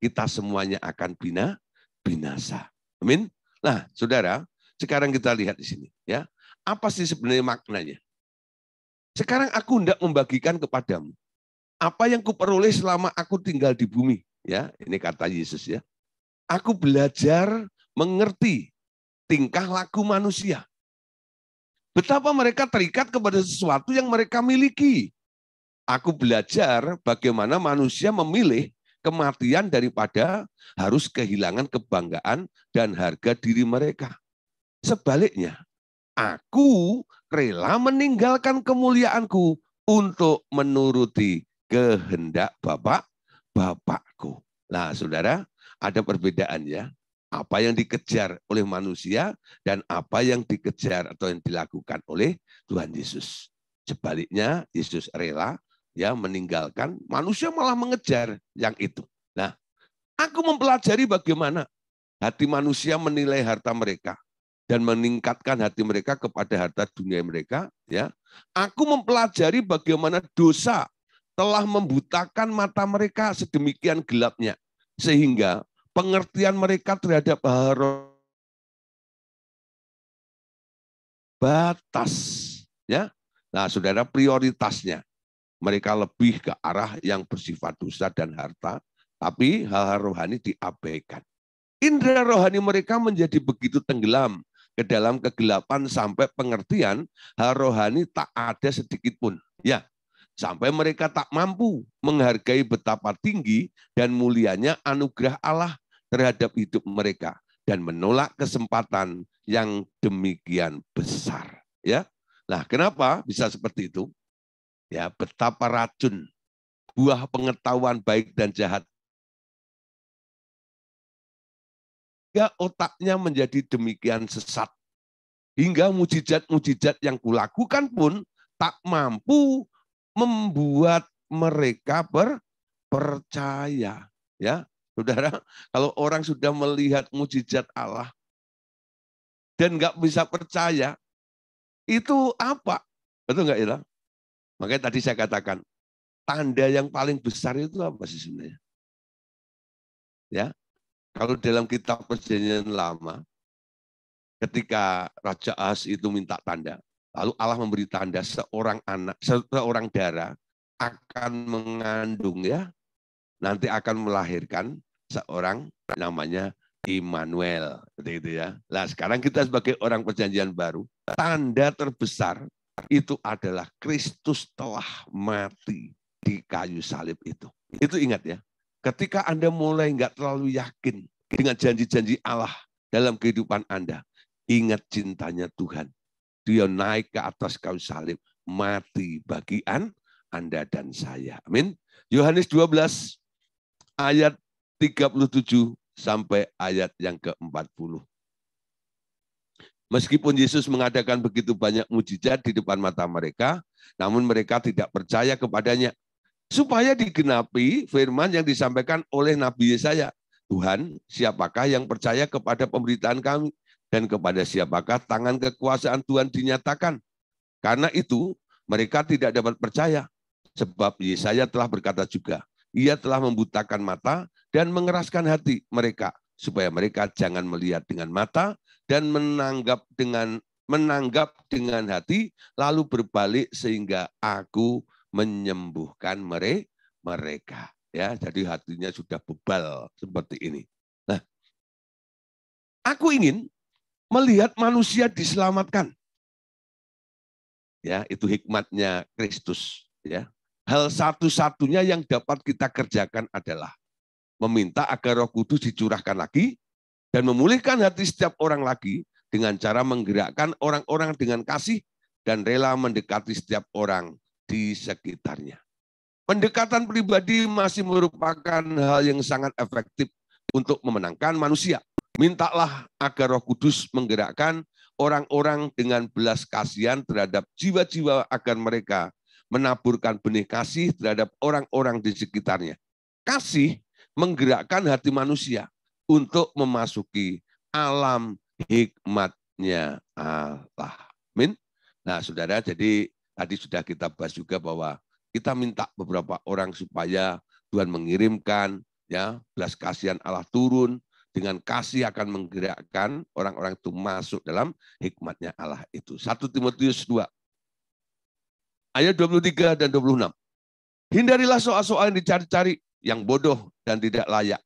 kita semuanya akan bina binasa. Amin. Nah, saudara, sekarang kita lihat di sini ya. Apa sih sebenarnya maknanya? Sekarang aku hendak membagikan kepadamu apa yang kuperoleh selama aku tinggal di bumi, ya. Ini kata Yesus ya. Aku belajar mengerti tingkah laku manusia. Betapa mereka terikat kepada sesuatu yang mereka miliki. Aku belajar bagaimana manusia memilih kematian daripada harus kehilangan kebanggaan dan harga diri mereka. Sebaliknya, aku rela meninggalkan kemuliaanku untuk menuruti kehendak Bapak Bapakku. Nah, Saudara, ada perbedaan ya. Apa yang dikejar oleh manusia dan apa yang dikejar atau yang dilakukan oleh Tuhan Yesus. Sebaliknya, Yesus rela ya meninggalkan, manusia malah mengejar yang itu. Nah, aku mempelajari bagaimana hati manusia menilai harta mereka dan meningkatkan hati mereka kepada harta dunia mereka, ya. Aku mempelajari bagaimana dosa telah membutakan mata mereka sedemikian gelapnya sehingga pengertian mereka terhadap hal batas ya nah saudara prioritasnya mereka lebih ke arah yang bersifat dosa dan harta tapi hal-hal rohani diabaikan Indra rohani mereka menjadi begitu tenggelam ke dalam kegelapan sampai pengertian hal rohani tak ada sedikit pun ya sampai mereka tak mampu menghargai betapa tinggi dan mulianya anugerah Allah terhadap hidup mereka dan menolak kesempatan yang demikian besar ya lah kenapa bisa seperti itu ya betapa racun buah pengetahuan baik dan jahat Ya, otaknya menjadi demikian sesat hingga mujizat-mujizat yang kulakukan pun tak mampu membuat mereka berpercaya ya Saudara, kalau orang sudah melihat mujizat Allah dan nggak bisa percaya, itu apa? Betul nggak Ila? Makanya tadi saya katakan, tanda yang paling besar itu apa sih sebenarnya? Ya, kalau dalam kitab perjanjian lama, ketika Raja As itu minta tanda, lalu Allah memberi tanda seorang anak, seorang darah akan mengandung ya nanti akan melahirkan seorang namanya Immanuel, gitu ya. Nah, sekarang kita sebagai orang perjanjian baru, tanda terbesar itu adalah Kristus telah mati di kayu salib itu. Itu ingat ya. Ketika Anda mulai nggak terlalu yakin dengan janji-janji Allah dalam kehidupan Anda, ingat cintanya Tuhan. Dia naik ke atas kayu salib, mati bagian Anda dan saya. Amin. Yohanes 12 ayat 37 sampai ayat yang ke-40. Meskipun Yesus mengadakan begitu banyak mujizat di depan mata mereka, namun mereka tidak percaya kepadanya. Supaya digenapi firman yang disampaikan oleh Nabi Yesaya. Tuhan, siapakah yang percaya kepada pemberitaan kami? Dan kepada siapakah tangan kekuasaan Tuhan dinyatakan? Karena itu mereka tidak dapat percaya. Sebab Yesaya telah berkata juga, ia telah membutakan mata dan mengeraskan hati mereka supaya mereka jangan melihat dengan mata dan menanggap dengan menanggap dengan hati lalu berbalik sehingga aku menyembuhkan mere, mereka ya jadi hatinya sudah bebal seperti ini nah aku ingin melihat manusia diselamatkan ya itu hikmatnya Kristus ya hal satu-satunya yang dapat kita kerjakan adalah meminta agar roh kudus dicurahkan lagi dan memulihkan hati setiap orang lagi dengan cara menggerakkan orang-orang dengan kasih dan rela mendekati setiap orang di sekitarnya. Pendekatan pribadi masih merupakan hal yang sangat efektif untuk memenangkan manusia. Mintalah agar roh kudus menggerakkan orang-orang dengan belas kasihan terhadap jiwa-jiwa agar mereka menaburkan benih kasih terhadap orang-orang di sekitarnya. Kasih menggerakkan hati manusia untuk memasuki alam hikmatnya Allah. Amin. Nah, saudara, jadi tadi sudah kita bahas juga bahwa kita minta beberapa orang supaya Tuhan mengirimkan ya belas kasihan Allah turun dengan kasih akan menggerakkan orang-orang itu masuk dalam hikmatnya Allah itu. 1 Timotius 2 ayat 23 dan 26. Hindarilah soal-soal yang dicari-cari, yang bodoh dan tidak layak.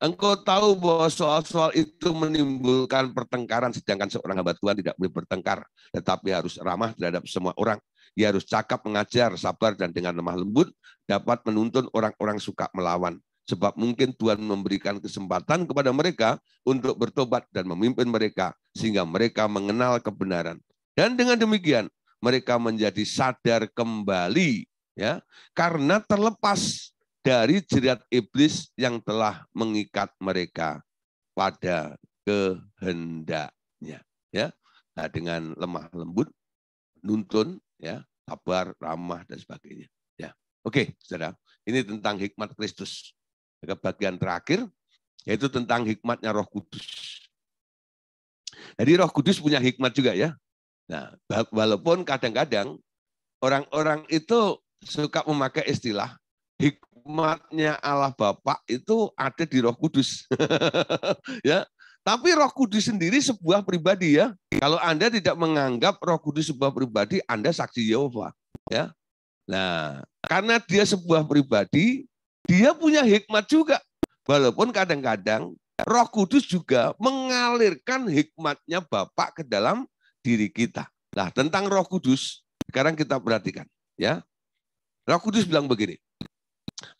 Engkau tahu bahwa soal-soal itu menimbulkan pertengkaran, sedangkan seorang hamba Tuhan tidak boleh bertengkar, tetapi harus ramah terhadap semua orang. Ia harus cakap mengajar, sabar, dan dengan lemah lembut dapat menuntun orang-orang suka melawan. Sebab mungkin Tuhan memberikan kesempatan kepada mereka untuk bertobat dan memimpin mereka, sehingga mereka mengenal kebenaran. Dan dengan demikian, mereka menjadi sadar kembali ya karena terlepas dari jerat iblis yang telah mengikat mereka pada kehendaknya ya nah, dengan lemah lembut nuntun ya sabar ramah dan sebagainya ya oke saudara ini tentang hikmat Kristus ke bagian terakhir yaitu tentang hikmatnya Roh Kudus jadi Roh Kudus punya hikmat juga ya Nah, walaupun kadang-kadang orang-orang itu suka memakai istilah hikmatnya Allah Bapa itu ada di Roh Kudus. ya. Tapi Roh Kudus sendiri sebuah pribadi ya. Kalau Anda tidak menganggap Roh Kudus sebuah pribadi, Anda saksi Yehova, ya. Nah, karena dia sebuah pribadi, dia punya hikmat juga. Walaupun kadang-kadang Roh Kudus juga mengalirkan hikmatnya Bapak ke dalam diri kita. Nah, tentang Roh Kudus, sekarang kita perhatikan, ya. Roh Kudus bilang begini,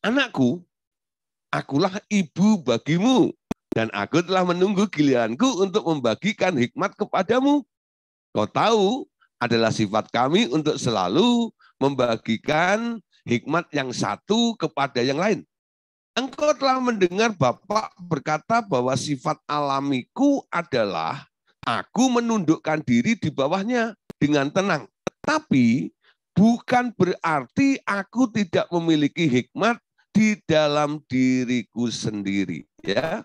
"Anakku, akulah ibu bagimu, dan aku telah menunggu giliranku untuk membagikan hikmat kepadamu. Kau tahu, adalah sifat kami untuk selalu membagikan hikmat yang satu kepada yang lain. Engkau telah mendengar Bapak berkata bahwa sifat alamiku adalah Aku menundukkan diri di bawahnya dengan tenang. Tapi bukan berarti aku tidak memiliki hikmat di dalam diriku sendiri. Ya,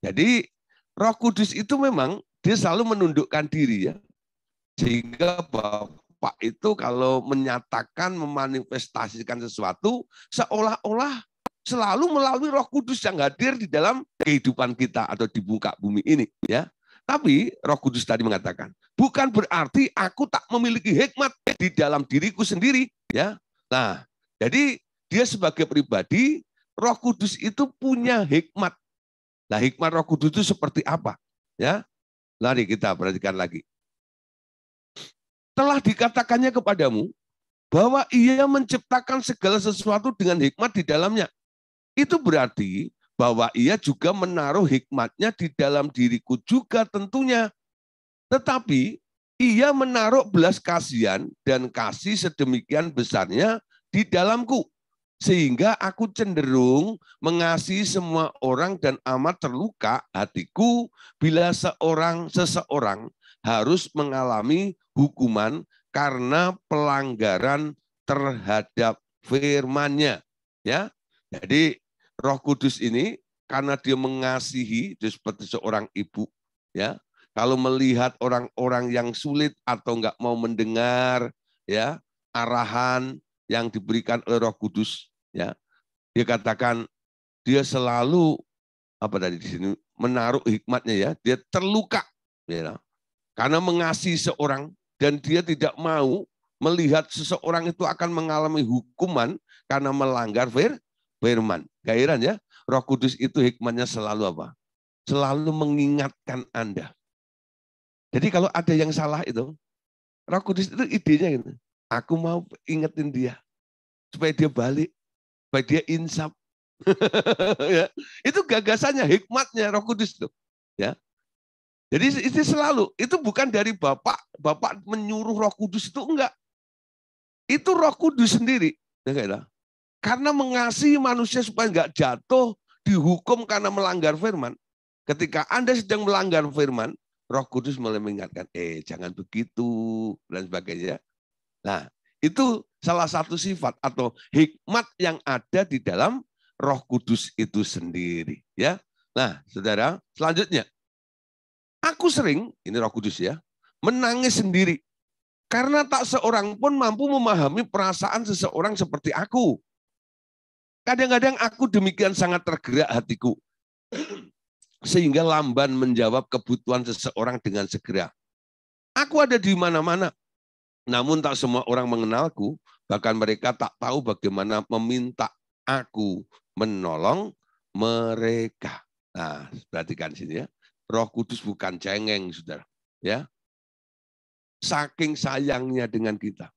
Jadi roh kudus itu memang dia selalu menundukkan diri ya. Sehingga Bapak itu kalau menyatakan, memanifestasikan sesuatu, seolah-olah selalu melalui Roh Kudus yang hadir di dalam kehidupan kita atau di buka bumi ini ya. Tapi Roh Kudus tadi mengatakan, bukan berarti aku tak memiliki hikmat di dalam diriku sendiri, ya. Nah, jadi dia sebagai pribadi, Roh Kudus itu punya hikmat. Nah, hikmat Roh Kudus itu seperti apa? Ya. Lari kita perhatikan lagi. Telah dikatakannya kepadamu bahwa ia menciptakan segala sesuatu dengan hikmat di dalamnya. Itu berarti bahwa ia juga menaruh hikmatnya di dalam diriku juga tentunya. Tetapi ia menaruh belas kasihan dan kasih sedemikian besarnya di dalamku. Sehingga aku cenderung mengasihi semua orang dan amat terluka hatiku bila seorang seseorang harus mengalami hukuman karena pelanggaran terhadap firmannya. Ya, jadi Roh Kudus ini karena dia mengasihi dia seperti seorang ibu ya. Kalau melihat orang-orang yang sulit atau nggak mau mendengar ya arahan yang diberikan oleh Roh Kudus ya. Dia katakan dia selalu apa tadi di sini menaruh hikmatnya ya. Dia terluka ya. Karena mengasihi seorang dan dia tidak mau melihat seseorang itu akan mengalami hukuman karena melanggar fir firman. Gak ya, Roh Kudus itu hikmahnya selalu apa? Selalu mengingatkan Anda. Jadi kalau ada yang salah itu, Roh Kudus itu idenya gitu. Aku mau ingetin dia supaya dia balik, supaya dia insap. ya. Itu gagasannya, hikmatnya Roh Kudus itu. Ya. Jadi itu selalu, itu bukan dari Bapak, Bapak menyuruh Roh Kudus itu enggak. Itu Roh Kudus sendiri. Ya, karena mengasihi manusia supaya nggak jatuh dihukum karena melanggar firman. Ketika Anda sedang melanggar firman, Roh Kudus mulai mengingatkan, eh jangan begitu dan sebagainya. Nah, itu salah satu sifat atau hikmat yang ada di dalam Roh Kudus itu sendiri, ya. Nah, Saudara, selanjutnya Aku sering, ini Roh Kudus ya, menangis sendiri karena tak seorang pun mampu memahami perasaan seseorang seperti aku. Kadang-kadang aku demikian sangat tergerak hatiku. Sehingga lamban menjawab kebutuhan seseorang dengan segera. Aku ada di mana-mana. Namun tak semua orang mengenalku, bahkan mereka tak tahu bagaimana meminta aku menolong mereka. Nah, perhatikan sini ya. Roh Kudus bukan cengeng, Saudara, ya. Saking sayangnya dengan kita,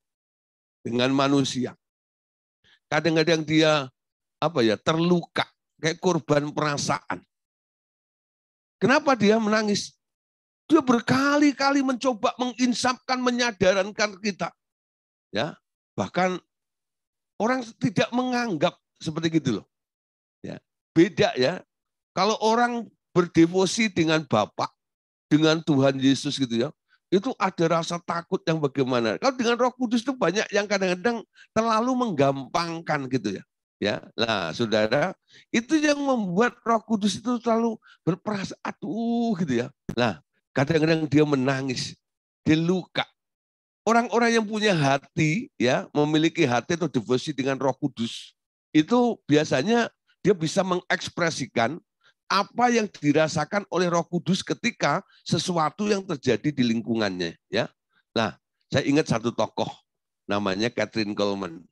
dengan manusia. Kadang-kadang dia apa ya terluka, kayak korban perasaan. Kenapa dia menangis? Dia berkali-kali mencoba menginsapkan, menyadarkan kita. Ya, bahkan orang tidak menganggap seperti gitu loh. Ya, beda ya. Kalau orang berdevosi dengan Bapak, dengan Tuhan Yesus gitu ya, itu ada rasa takut yang bagaimana. Kalau dengan Roh Kudus itu banyak yang kadang-kadang terlalu menggampangkan gitu ya. Ya, lah saudara, itu yang membuat Roh Kudus itu terlalu berperasaan aduh gitu ya. lah kadang-kadang dia menangis, dia luka. Orang-orang yang punya hati ya, memiliki hati atau devosi dengan Roh Kudus, itu biasanya dia bisa mengekspresikan apa yang dirasakan oleh Roh Kudus ketika sesuatu yang terjadi di lingkungannya ya. Nah, saya ingat satu tokoh namanya Catherine Coleman.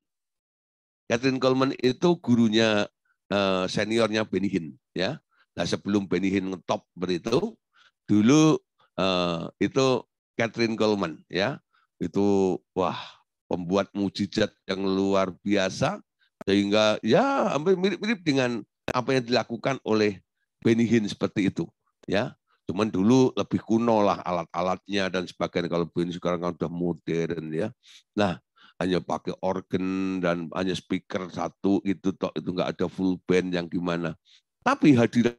Catherine Coleman itu gurunya eh, seniornya Benny Hinn ya. Nah sebelum Benny Hinn ngetop begitu, dulu eh, itu Catherine Coleman ya itu wah pembuat mujizat yang luar biasa sehingga ya hampir mirip-mirip dengan apa yang dilakukan oleh Benny Hinn seperti itu ya cuman dulu lebih kuno lah alat-alatnya dan sebagainya kalau Benny sekarang kan sudah modern ya nah hanya pakai organ dan hanya speaker satu itu toh itu nggak ada full band yang gimana. Tapi hadirat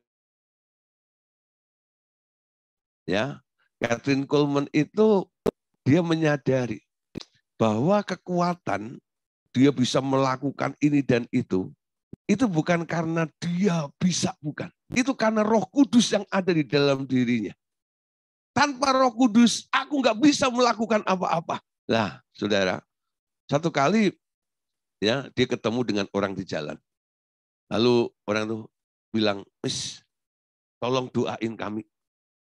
ya Catherine Coleman itu dia menyadari bahwa kekuatan dia bisa melakukan ini dan itu itu bukan karena dia bisa bukan itu karena Roh Kudus yang ada di dalam dirinya tanpa Roh Kudus aku nggak bisa melakukan apa-apa lah saudara satu kali ya dia ketemu dengan orang di jalan. Lalu orang itu bilang, "Mis, tolong doain kami."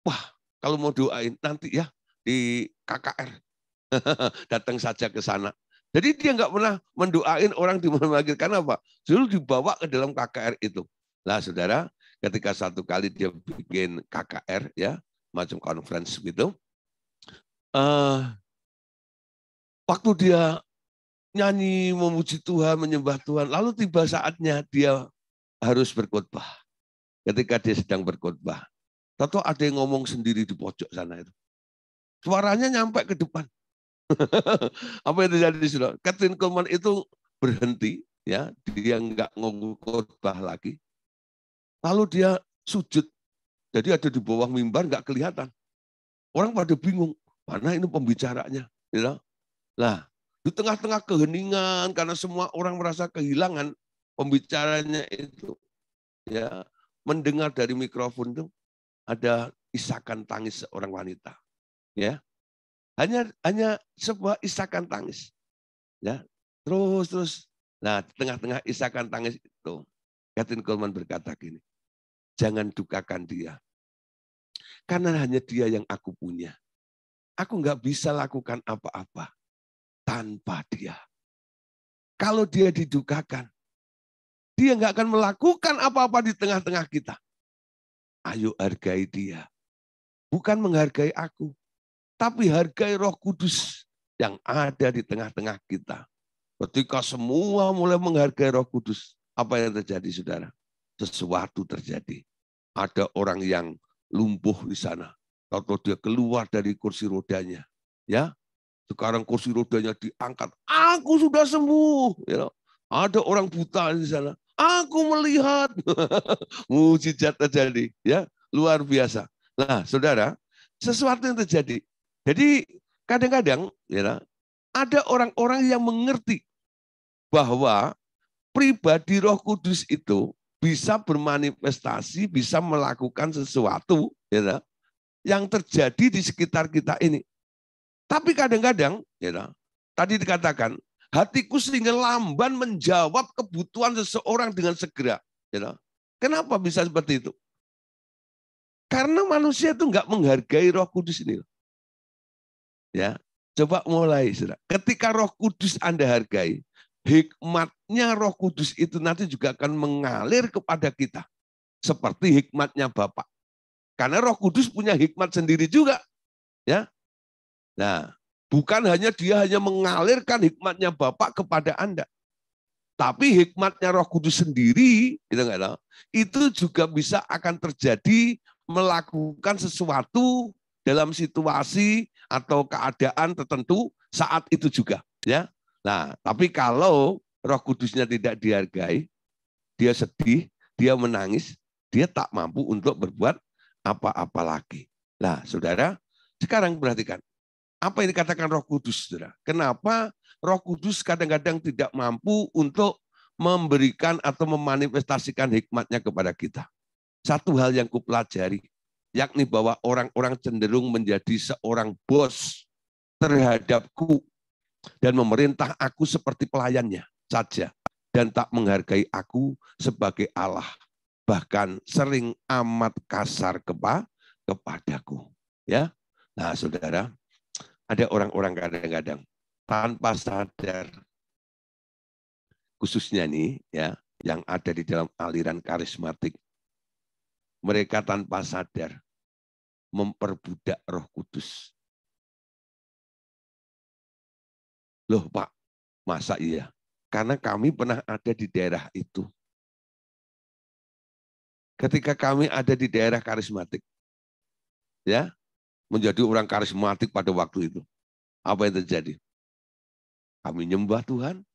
Wah, kalau mau doain nanti ya di KKR. Datang saja ke sana. Jadi dia nggak pernah mendoain orang di mana lagi karena apa? selalu dibawa ke dalam KKR itu. Lah saudara, ketika satu kali dia bikin KKR ya, macam conference gitu. Uh, waktu dia nyanyi, memuji Tuhan, menyembah Tuhan. Lalu tiba saatnya dia harus berkhotbah. Ketika dia sedang berkhotbah, tato ada yang ngomong sendiri di pojok sana itu. Suaranya nyampe ke depan. Apa yang terjadi di situ? Catherine Coleman itu berhenti, ya dia nggak ngomong lagi. Lalu dia sujud. Jadi ada di bawah mimbar nggak kelihatan. Orang pada bingung, mana ini pembicaranya. Nah, di tengah-tengah keheningan karena semua orang merasa kehilangan pembicaranya itu ya mendengar dari mikrofon itu ada isakan tangis seorang wanita. Ya. Hanya hanya sebuah isakan tangis. Ya. Terus terus nah di tengah-tengah isakan tangis itu Katrin Coleman berkata gini, jangan dukakan dia. Karena hanya dia yang aku punya. Aku nggak bisa lakukan apa-apa tanpa dia. Kalau dia didukakan, dia nggak akan melakukan apa-apa di tengah-tengah kita. Ayo hargai dia. Bukan menghargai aku, tapi hargai roh kudus yang ada di tengah-tengah kita. Ketika semua mulai menghargai roh kudus, apa yang terjadi saudara? Sesuatu terjadi. Ada orang yang lumpuh di sana. Atau dia keluar dari kursi rodanya. ya sekarang kursi rodanya diangkat. Aku sudah sembuh. You ya know. Ada orang buta di sana. Aku melihat. Mujizat terjadi. ya Luar biasa. Nah, saudara, sesuatu yang terjadi. Jadi kadang-kadang you ya know, ada orang-orang yang mengerti bahwa pribadi roh kudus itu bisa bermanifestasi, bisa melakukan sesuatu you ya know, yang terjadi di sekitar kita ini. Tapi kadang-kadang, you know, tadi dikatakan, hatiku sehingga lamban menjawab kebutuhan seseorang dengan segera. You know. Kenapa bisa seperti itu? Karena manusia itu nggak menghargai roh kudus ini. Ya, Coba mulai, saudara. Ketika roh kudus Anda hargai, hikmatnya roh kudus itu nanti juga akan mengalir kepada kita. Seperti hikmatnya Bapak. Karena roh kudus punya hikmat sendiri juga. ya Nah, bukan hanya dia hanya mengalirkan hikmatnya Bapak kepada Anda. Tapi hikmatnya Roh Kudus sendiri, kita nggak tahu, itu juga bisa akan terjadi melakukan sesuatu dalam situasi atau keadaan tertentu saat itu juga, ya. Nah, tapi kalau Roh Kudusnya tidak dihargai, dia sedih, dia menangis, dia tak mampu untuk berbuat apa-apa lagi. Nah, saudara, sekarang perhatikan, apa yang dikatakan Roh Kudus, Saudara? Kenapa Roh Kudus kadang-kadang tidak mampu untuk memberikan atau memanifestasikan hikmatnya kepada kita? Satu hal yang kupelajari, yakni bahwa orang-orang cenderung menjadi seorang bos terhadapku dan memerintah aku seperti pelayannya saja dan tak menghargai aku sebagai Allah bahkan sering amat kasar kepa kepadaku ya nah saudara ada orang-orang kadang-kadang tanpa sadar khususnya nih ya yang ada di dalam aliran karismatik mereka tanpa sadar memperbudak Roh Kudus. Loh, Pak, masa iya? Karena kami pernah ada di daerah itu. Ketika kami ada di daerah karismatik, ya, menjadi orang karismatik pada waktu itu. Apa yang terjadi? Kami nyembah Tuhan.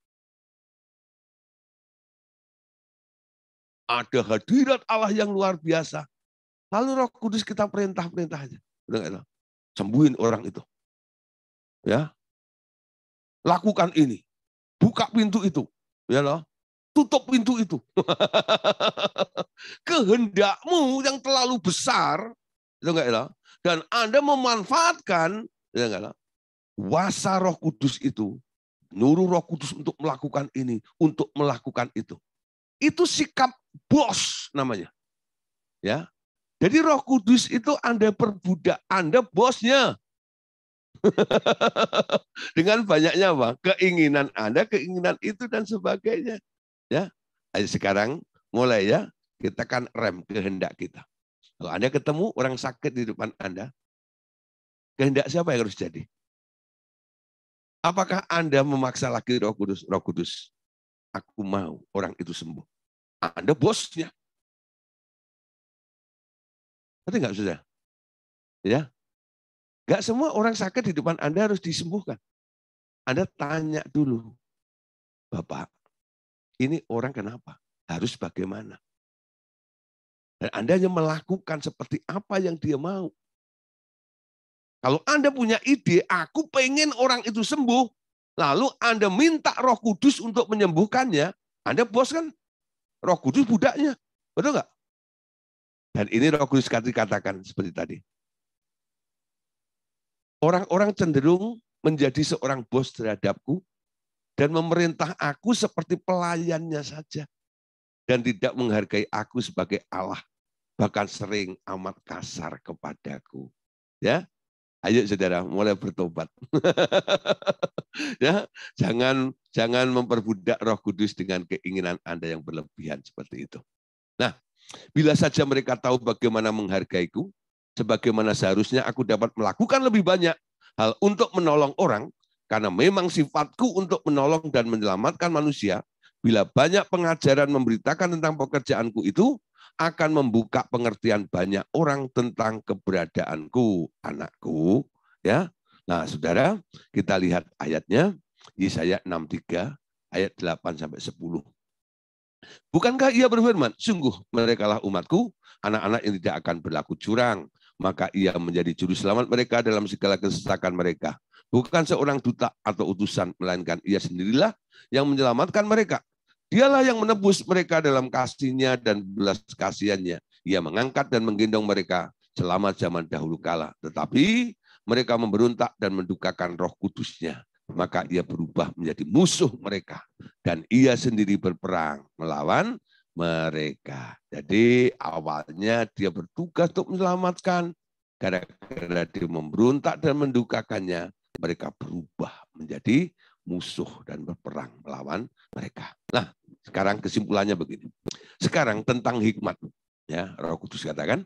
Ada hadirat Allah yang luar biasa. Lalu roh kudus kita perintah-perintah aja. Udah Sembuhin orang itu. Ya. Lakukan ini. Buka pintu itu. Ya loh tutup pintu itu. Kehendakmu yang terlalu besar, itu enggak ya? dan Anda memanfaatkan ya wasa Roh Kudus itu, nuru Roh Kudus untuk melakukan ini, untuk melakukan itu. Itu sikap bos namanya. Ya. Jadi Roh Kudus itu Anda perbudak, Anda bosnya. Dengan banyaknya apa? Keinginan Anda, keinginan itu dan sebagainya. Ya. Ayo sekarang mulai ya, kita kan rem kehendak kita. Kalau Anda ketemu orang sakit di depan Anda, kehendak siapa yang harus jadi? Apakah Anda memaksa lagi Roh Kudus? Roh Kudus, aku mau orang itu sembuh. Anda bosnya. tapi enggak sudah? Ya, Gak semua orang sakit di depan Anda harus disembuhkan. Anda tanya dulu, Bapak, ini orang kenapa? Harus bagaimana? Dan Anda hanya melakukan seperti apa yang dia mau. Kalau Anda punya ide, aku pengen orang itu sembuh, lalu Anda minta roh kudus untuk menyembuhkannya, Anda bos kan roh kudus budaknya. Betul nggak? Dan ini roh kudus katakan seperti tadi. Orang-orang cenderung menjadi seorang bos terhadapku dan memerintah aku seperti pelayannya saja dan tidak menghargai aku sebagai Allah, bahkan sering amat kasar kepadaku. Ya, ayo saudara mulai bertobat. ya, jangan jangan memperbudak Roh Kudus dengan keinginan Anda yang berlebihan seperti itu. Nah, bila saja mereka tahu bagaimana menghargaiku, sebagaimana seharusnya aku dapat melakukan lebih banyak hal untuk menolong orang, karena memang sifatku untuk menolong dan menyelamatkan manusia, Bila banyak pengajaran memberitakan tentang pekerjaanku itu, akan membuka pengertian banyak orang tentang keberadaanku, anakku. Ya, Nah, saudara, kita lihat ayatnya. Yesaya 63, ayat 8 10. Bukankah ia berfirman, sungguh merekalah umatku, anak-anak yang tidak akan berlaku curang, maka ia menjadi juru selamat mereka dalam segala kesesakan mereka. Bukan seorang duta atau utusan, melainkan ia sendirilah yang menyelamatkan mereka. Dialah yang menebus mereka dalam kasihnya dan belas kasihannya. Ia mengangkat dan menggendong mereka selama zaman dahulu kala. Tetapi mereka memberontak dan mendukakan roh kudusnya. Maka ia berubah menjadi musuh mereka. Dan ia sendiri berperang melawan mereka. Jadi awalnya dia bertugas untuk menyelamatkan. Gara-gara dia memberontak dan mendukakannya, mereka berubah menjadi musuh dan berperang melawan mereka. Nah, sekarang kesimpulannya begini. Sekarang tentang hikmat. Ya, Roh Kudus katakan,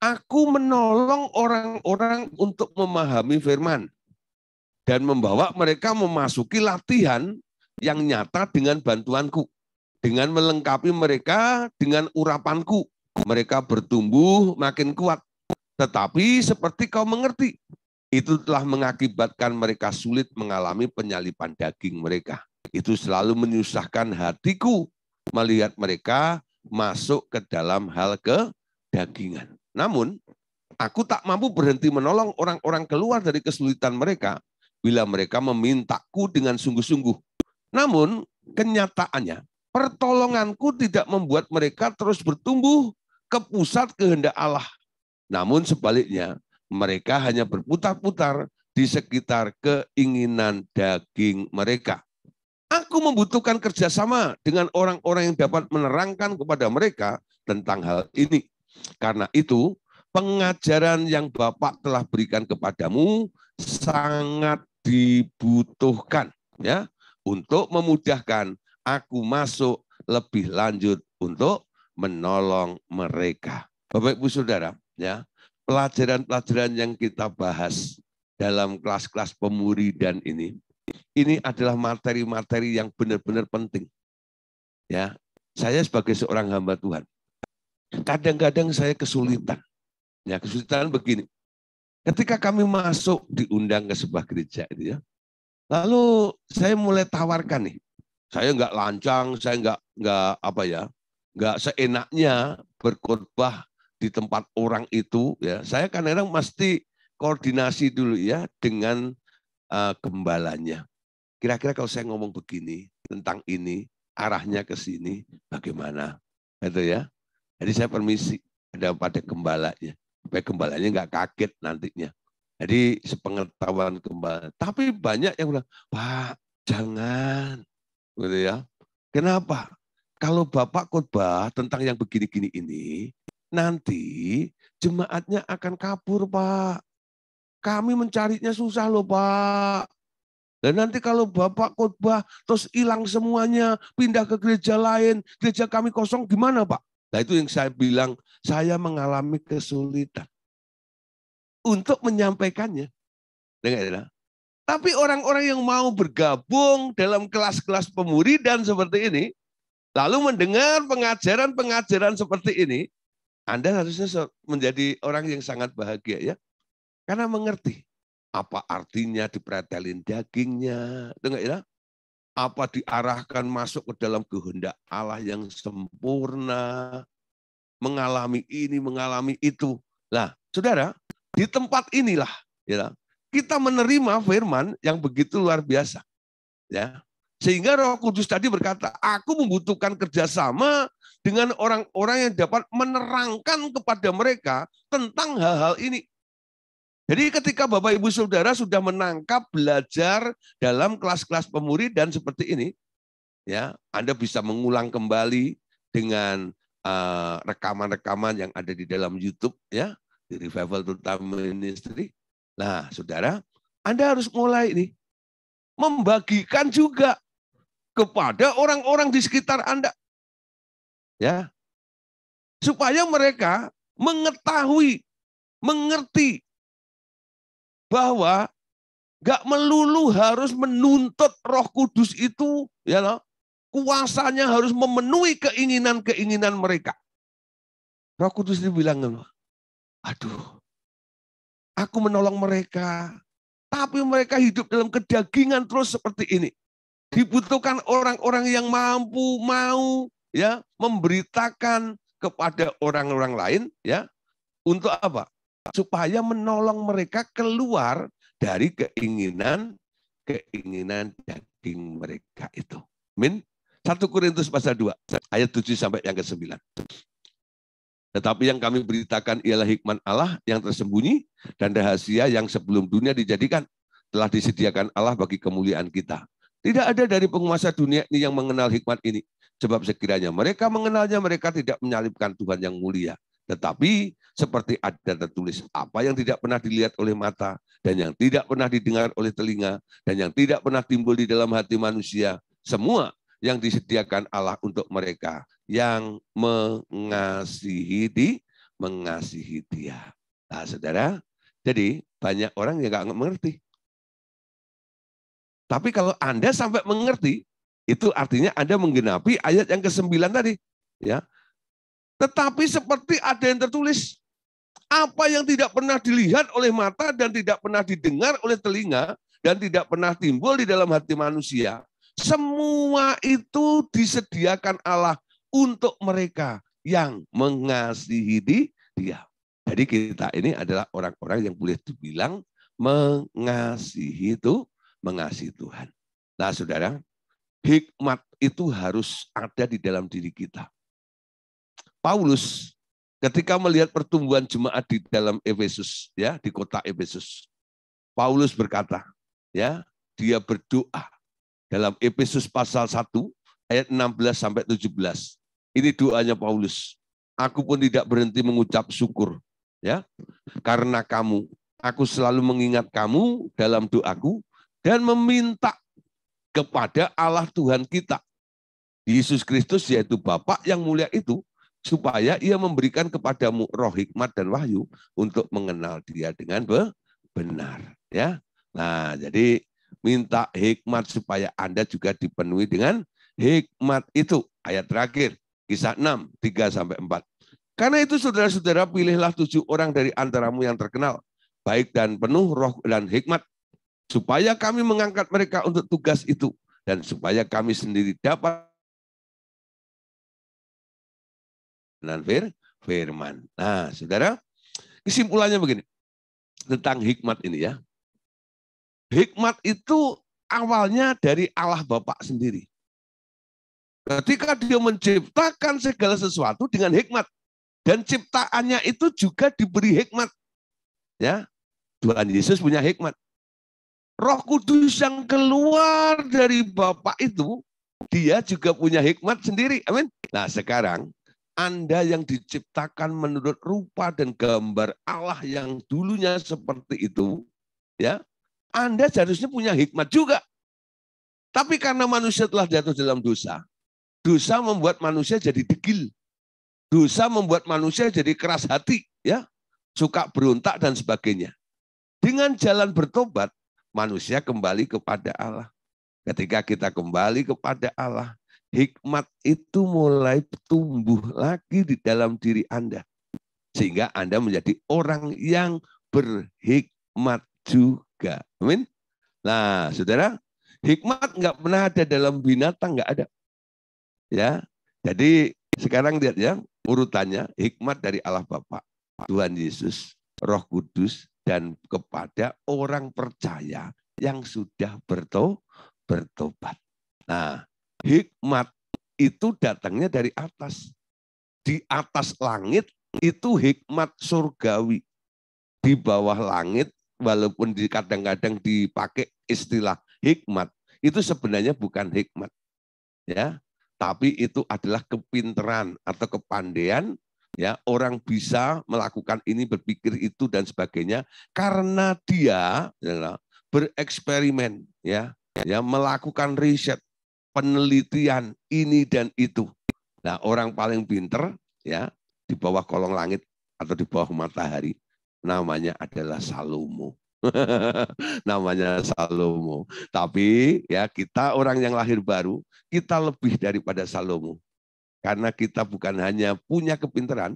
aku menolong orang-orang untuk memahami firman dan membawa mereka memasuki latihan yang nyata dengan bantuanku, dengan melengkapi mereka dengan urapanku. Mereka bertumbuh makin kuat. Tetapi seperti kau mengerti, itu telah mengakibatkan mereka sulit mengalami penyalipan daging mereka. Itu selalu menyusahkan hatiku melihat mereka masuk ke dalam hal ke dagingan. Namun, aku tak mampu berhenti menolong orang-orang keluar dari kesulitan mereka bila mereka memintaku dengan sungguh-sungguh. Namun, kenyataannya, pertolonganku tidak membuat mereka terus bertumbuh ke pusat kehendak Allah. Namun sebaliknya, mereka hanya berputar-putar di sekitar keinginan daging mereka. Aku membutuhkan kerjasama dengan orang-orang yang dapat menerangkan kepada mereka tentang hal ini. Karena itu, pengajaran yang Bapak telah berikan kepadamu sangat dibutuhkan ya untuk memudahkan aku masuk lebih lanjut untuk menolong mereka. Bapak Ibu Saudara, ya pelajaran-pelajaran yang kita bahas dalam kelas-kelas pemuridan ini, ini adalah materi-materi yang benar-benar penting. Ya, saya sebagai seorang hamba Tuhan, kadang-kadang saya kesulitan. Ya, kesulitan begini. Ketika kami masuk diundang ke sebuah gereja itu ya. Lalu saya mulai tawarkan nih. Saya enggak lancang, saya enggak enggak apa ya, Enggak seenaknya berkhotbah di tempat orang itu ya saya kadang-kadang mesti koordinasi dulu ya dengan uh, gembalanya. Kira-kira kalau saya ngomong begini tentang ini arahnya ke sini bagaimana itu ya. Jadi saya permisi ada pada gembalanya supaya gembalanya nggak kaget nantinya. Jadi sepengetahuan gembala. Tapi banyak yang bilang Pak jangan gitu ya. Kenapa? Kalau Bapak khotbah tentang yang begini-gini ini, Nanti jemaatnya akan kabur, Pak. Kami mencarinya susah loh, Pak. Dan nanti kalau Bapak khotbah terus hilang semuanya, pindah ke gereja lain, gereja kami kosong, gimana Pak? Nah itu yang saya bilang, saya mengalami kesulitan untuk menyampaikannya. Dengar, ya, tapi orang-orang yang mau bergabung dalam kelas-kelas pemuridan seperti ini, lalu mendengar pengajaran-pengajaran seperti ini, anda harusnya menjadi orang yang sangat bahagia ya. Karena mengerti apa artinya dipretelin dagingnya, itu ya? Apa diarahkan masuk ke dalam kehendak Allah yang sempurna, mengalami ini, mengalami itu. Lah, saudara, di tempat inilah ya, kita menerima firman yang begitu luar biasa. Ya. Sehingga Roh Kudus tadi berkata, aku membutuhkan kerjasama dengan orang-orang yang dapat menerangkan kepada mereka tentang hal-hal ini. Jadi ketika Bapak Ibu Saudara sudah menangkap belajar dalam kelas-kelas dan seperti ini, ya, Anda bisa mengulang kembali dengan eh, rekaman-rekaman uh, yang ada di dalam YouTube ya, di Revival Time Ministry. Nah, Saudara, Anda harus mulai ini, membagikan juga kepada orang-orang di sekitar Anda. Ya. Supaya mereka mengetahui, mengerti bahwa gak melulu harus menuntut Roh Kudus itu, ya know, kuasanya harus memenuhi keinginan-keinginan mereka. Roh Kudus itu bilang, aduh, aku menolong mereka, tapi mereka hidup dalam kedagingan terus seperti ini. Dibutuhkan orang-orang yang mampu, mau ya memberitakan kepada orang-orang lain ya untuk apa? Supaya menolong mereka keluar dari keinginan keinginan daging mereka itu. Min 1 Korintus pasal 2 ayat 7 sampai yang ke-9. Tetapi yang kami beritakan ialah hikmat Allah yang tersembunyi dan rahasia yang sebelum dunia dijadikan telah disediakan Allah bagi kemuliaan kita. Tidak ada dari penguasa dunia ini yang mengenal hikmat ini. Sebab sekiranya mereka mengenalnya, mereka tidak menyalibkan Tuhan yang mulia. Tetapi seperti ada tertulis, apa yang tidak pernah dilihat oleh mata, dan yang tidak pernah didengar oleh telinga, dan yang tidak pernah timbul di dalam hati manusia, semua yang disediakan Allah untuk mereka yang mengasihi di mengasihi dia. Nah, saudara, jadi banyak orang yang nggak mengerti. Tapi kalau Anda sampai mengerti, itu artinya Anda menggenapi ayat yang ke-9 tadi. ya. Tetapi seperti ada yang tertulis, apa yang tidak pernah dilihat oleh mata dan tidak pernah didengar oleh telinga dan tidak pernah timbul di dalam hati manusia, semua itu disediakan Allah untuk mereka yang mengasihi dia. Jadi kita ini adalah orang-orang yang boleh dibilang mengasihi itu, mengasihi Tuhan. Nah, saudara, hikmat itu harus ada di dalam diri kita. Paulus ketika melihat pertumbuhan jemaat di dalam Efesus ya di kota Efesus Paulus berkata ya dia berdoa dalam Efesus pasal 1 ayat 16 sampai 17 ini doanya Paulus aku pun tidak berhenti mengucap syukur ya karena kamu aku selalu mengingat kamu dalam doaku dan meminta kepada Allah Tuhan kita. Yesus Kristus yaitu Bapak yang mulia itu supaya ia memberikan kepadamu roh hikmat dan wahyu untuk mengenal dia dengan benar ya. Nah, jadi minta hikmat supaya Anda juga dipenuhi dengan hikmat itu. Ayat terakhir, kisah 6, 3 sampai 4. Karena itu saudara-saudara pilihlah tujuh orang dari antaramu yang terkenal, baik dan penuh roh dan hikmat, supaya kami mengangkat mereka untuk tugas itu dan supaya kami sendiri dapat nanfir firman. Nah, saudara, kesimpulannya begini tentang hikmat ini ya. Hikmat itu awalnya dari Allah Bapa sendiri. Ketika dia menciptakan segala sesuatu dengan hikmat dan ciptaannya itu juga diberi hikmat. Ya, Tuhan Yesus punya hikmat. Roh Kudus yang keluar dari Bapak itu, dia juga punya hikmat sendiri. Amin. Nah, sekarang anda yang diciptakan menurut rupa dan gambar Allah yang dulunya seperti itu, ya, Anda seharusnya punya hikmat juga. Tapi karena manusia telah jatuh dalam dosa, dosa membuat manusia jadi degil. Dosa membuat manusia jadi keras hati, ya, suka berontak dan sebagainya. Dengan jalan bertobat, manusia kembali kepada Allah. Ketika kita kembali kepada Allah, hikmat itu mulai tumbuh lagi di dalam diri Anda. Sehingga Anda menjadi orang yang berhikmat juga. Amin. Nah, saudara, hikmat nggak pernah ada dalam binatang, nggak ada. Ya, jadi sekarang lihat ya urutannya hikmat dari Allah Bapa, Tuhan Yesus, Roh Kudus, dan kepada orang percaya yang sudah berto bertobat. Nah, hikmat itu datangnya dari atas. Di atas langit itu hikmat surgawi. Di bawah langit, walaupun kadang-kadang dipakai istilah hikmat, itu sebenarnya bukan hikmat. ya Tapi itu adalah kepinteran atau kepandaian ya orang bisa melakukan ini berpikir itu dan sebagainya karena dia ya, bereksperimen ya ya melakukan riset penelitian ini dan itu nah orang paling pinter ya di bawah kolong langit atau di bawah matahari namanya adalah Salomo namanya Salomo tapi ya kita orang yang lahir baru kita lebih daripada Salomo karena kita bukan hanya punya kepintaran,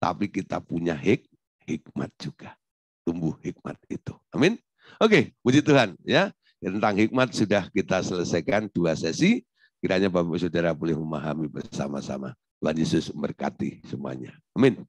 tapi kita punya hik, hikmat juga. Tumbuh hikmat itu. Amin. Oke, puji Tuhan ya. Tentang hikmat sudah kita selesaikan dua sesi. Kiranya Bapak ibu Saudara boleh memahami bersama-sama. Tuhan Yesus berkati semuanya. Amin.